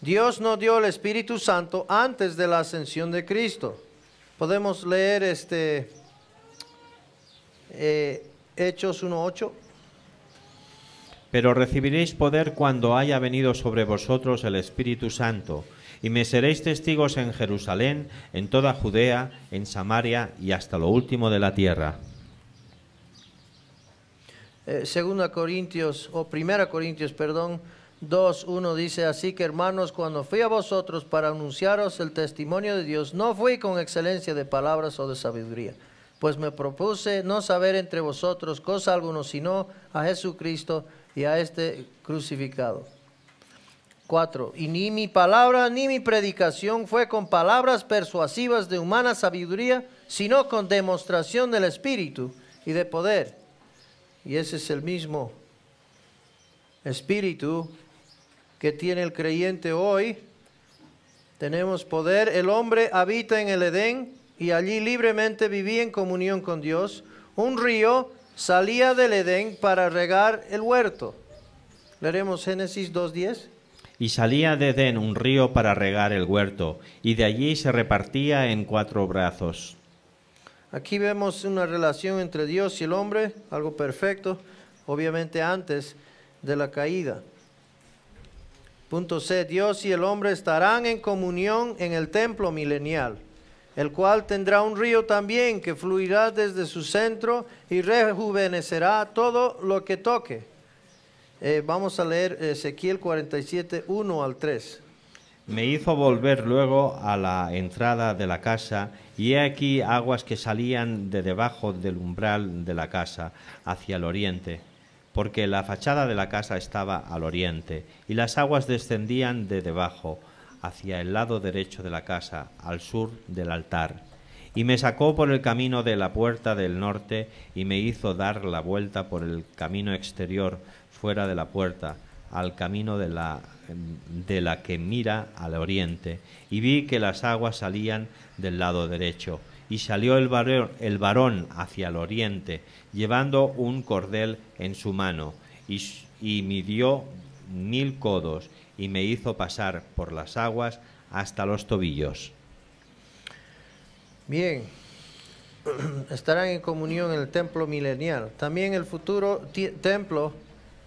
Dios nos dio el Espíritu Santo antes de la ascensión de Cristo. Podemos leer este eh, Hechos 1.8. Pero recibiréis poder cuando haya venido sobre vosotros el Espíritu Santo, y me seréis testigos en Jerusalén, en toda Judea, en Samaria y hasta lo último de la tierra. Eh, segunda Corintios, o Primera Corintios, perdón, 2, 1 dice, así que hermanos, cuando fui a vosotros para anunciaros el testimonio de Dios, no fui con excelencia de palabras o de sabiduría, pues me propuse no saber entre vosotros cosa alguna, sino a Jesucristo y a este crucificado. Cuatro. Y ni mi palabra ni mi predicación fue con palabras persuasivas de humana sabiduría, sino con demostración del Espíritu y de poder. Y ese es el mismo Espíritu que tiene el creyente hoy. Tenemos poder. El hombre habita en el Edén y allí libremente vivía en comunión con Dios. Un río salía del Edén para regar el huerto. Leeremos Génesis 2.10. Y salía de Edén un río para regar el huerto, y de allí se repartía en cuatro brazos. Aquí vemos una relación entre Dios y el hombre, algo perfecto, obviamente antes de la caída. Punto C. Dios y el hombre estarán en comunión en el templo milenial el cual tendrá un río también que fluirá desde su centro y rejuvenecerá todo lo que toque. Eh, vamos a leer Ezequiel 47, 1 al 3. Me hizo volver luego a la entrada de la casa y he aquí aguas que salían de debajo del umbral de la casa hacia el oriente, porque la fachada de la casa estaba al oriente y las aguas descendían de debajo hacia el lado derecho de la casa, al sur del altar. Y me sacó por el camino de la puerta del norte y me hizo dar la vuelta por el camino exterior, fuera de la puerta, al camino de la, de la que mira al oriente. Y vi que las aguas salían del lado derecho. Y salió el varón, el varón hacia el oriente, llevando un cordel en su mano, y, y midió mil codos y me hizo pasar por las aguas hasta los tobillos. Bien, <clears throat> estarán en comunión en el templo milenial. También el futuro templo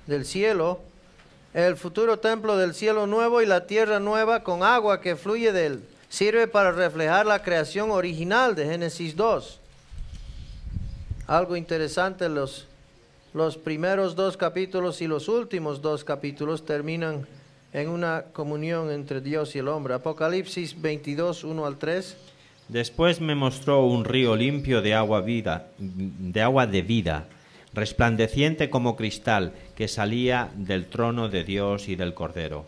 del cielo, el futuro templo del cielo nuevo y la tierra nueva con agua que fluye de él, sirve para reflejar la creación original de Génesis 2. Algo interesante, los, los primeros dos capítulos y los últimos dos capítulos terminan en una comunión entre Dios y el hombre. Apocalipsis 22, 1 al 3. Después me mostró un río limpio de agua vida, de agua de vida, resplandeciente como cristal, que salía del trono de Dios y del Cordero.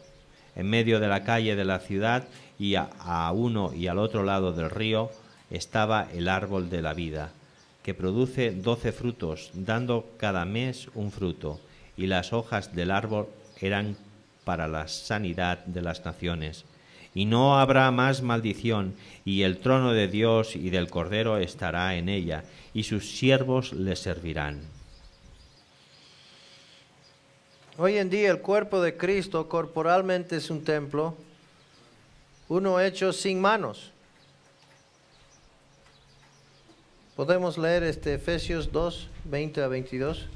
En medio de la calle de la ciudad y a, a uno y al otro lado del río estaba el árbol de la vida, que produce doce frutos, dando cada mes un fruto, y las hojas del árbol eran para la sanidad de las naciones. Y no habrá más maldición, y el trono de Dios y del Cordero estará en ella, y sus siervos le servirán. Hoy en día el cuerpo de Cristo corporalmente es un templo, uno hecho sin manos. Podemos leer este Efesios 2, 20 a 22.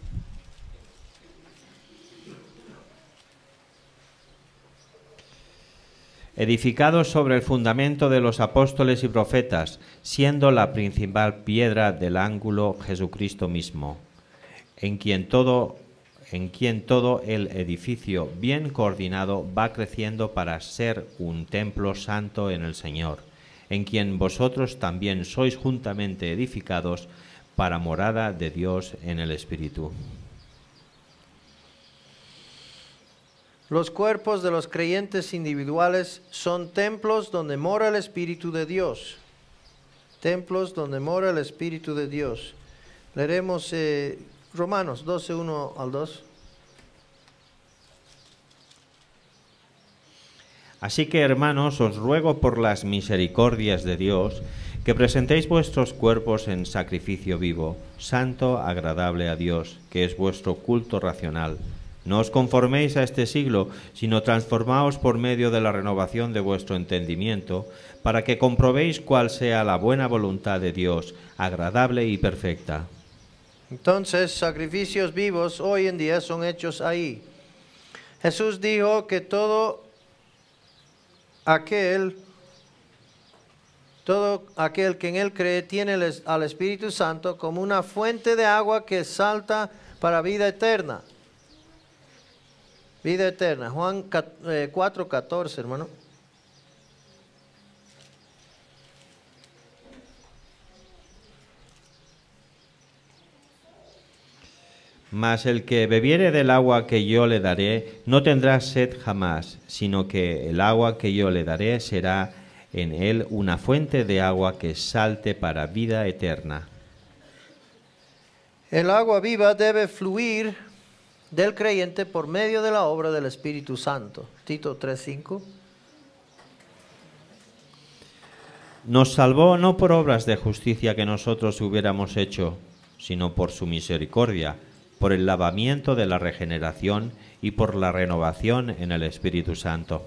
edificado sobre el fundamento de los apóstoles y profetas, siendo la principal piedra del ángulo Jesucristo mismo, en quien todo en quien todo el edificio bien coordinado va creciendo para ser un templo santo en el Señor, en quien vosotros también sois juntamente edificados para morada de Dios en el Espíritu. Los cuerpos de los creyentes individuales son templos donde mora el Espíritu de Dios. Templos donde mora el Espíritu de Dios. Leeremos eh, Romanos 12, 1 al 2. Así que, hermanos, os ruego por las misericordias de Dios que presentéis vuestros cuerpos en sacrificio vivo, santo, agradable a Dios, que es vuestro culto racional no os conforméis a este siglo, sino transformaos por medio de la renovación de vuestro entendimiento, para que comprobéis cuál sea la buena voluntad de Dios, agradable y perfecta. Entonces, sacrificios vivos hoy en día son hechos ahí. Jesús dijo que todo aquel todo aquel que en él cree tiene al Espíritu Santo como una fuente de agua que salta para vida eterna. Vida eterna. Juan 4, 14, eh, hermano. Mas el que bebiere del agua que yo le daré no tendrá sed jamás, sino que el agua que yo le daré será en él una fuente de agua que salte para vida eterna. El agua viva debe fluir del creyente por medio de la obra del Espíritu Santo. Tito 3:5. Nos salvó no por obras de justicia que nosotros hubiéramos hecho, sino por su misericordia, por el lavamiento de la regeneración y por la renovación en el Espíritu Santo.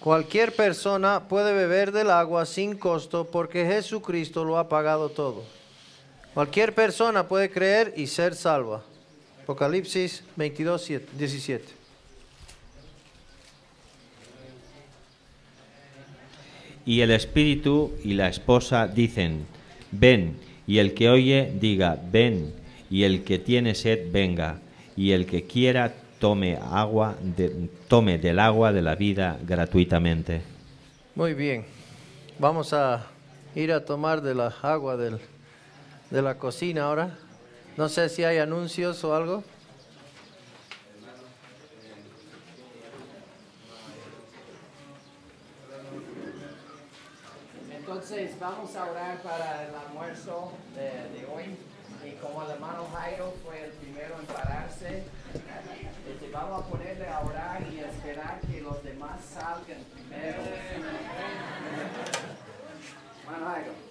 Cualquier persona puede beber del agua sin costo porque Jesucristo lo ha pagado todo. Cualquier persona puede creer y ser salva. Apocalipsis 22, 17. Y el espíritu y la esposa dicen, ven, y el que oye diga, ven, y el que tiene sed venga, y el que quiera tome agua, tome del agua de la vida gratuitamente. Muy bien, vamos a ir a tomar de la agua de la cocina ahora. No sé si hay anuncios o algo. Entonces vamos a orar para el almuerzo de, hoy. Y como el hermano Jairo fue el primero en pararse, este, vamos a ponerle a orar y esperar que los demás salgan primero. Hermano Jairo.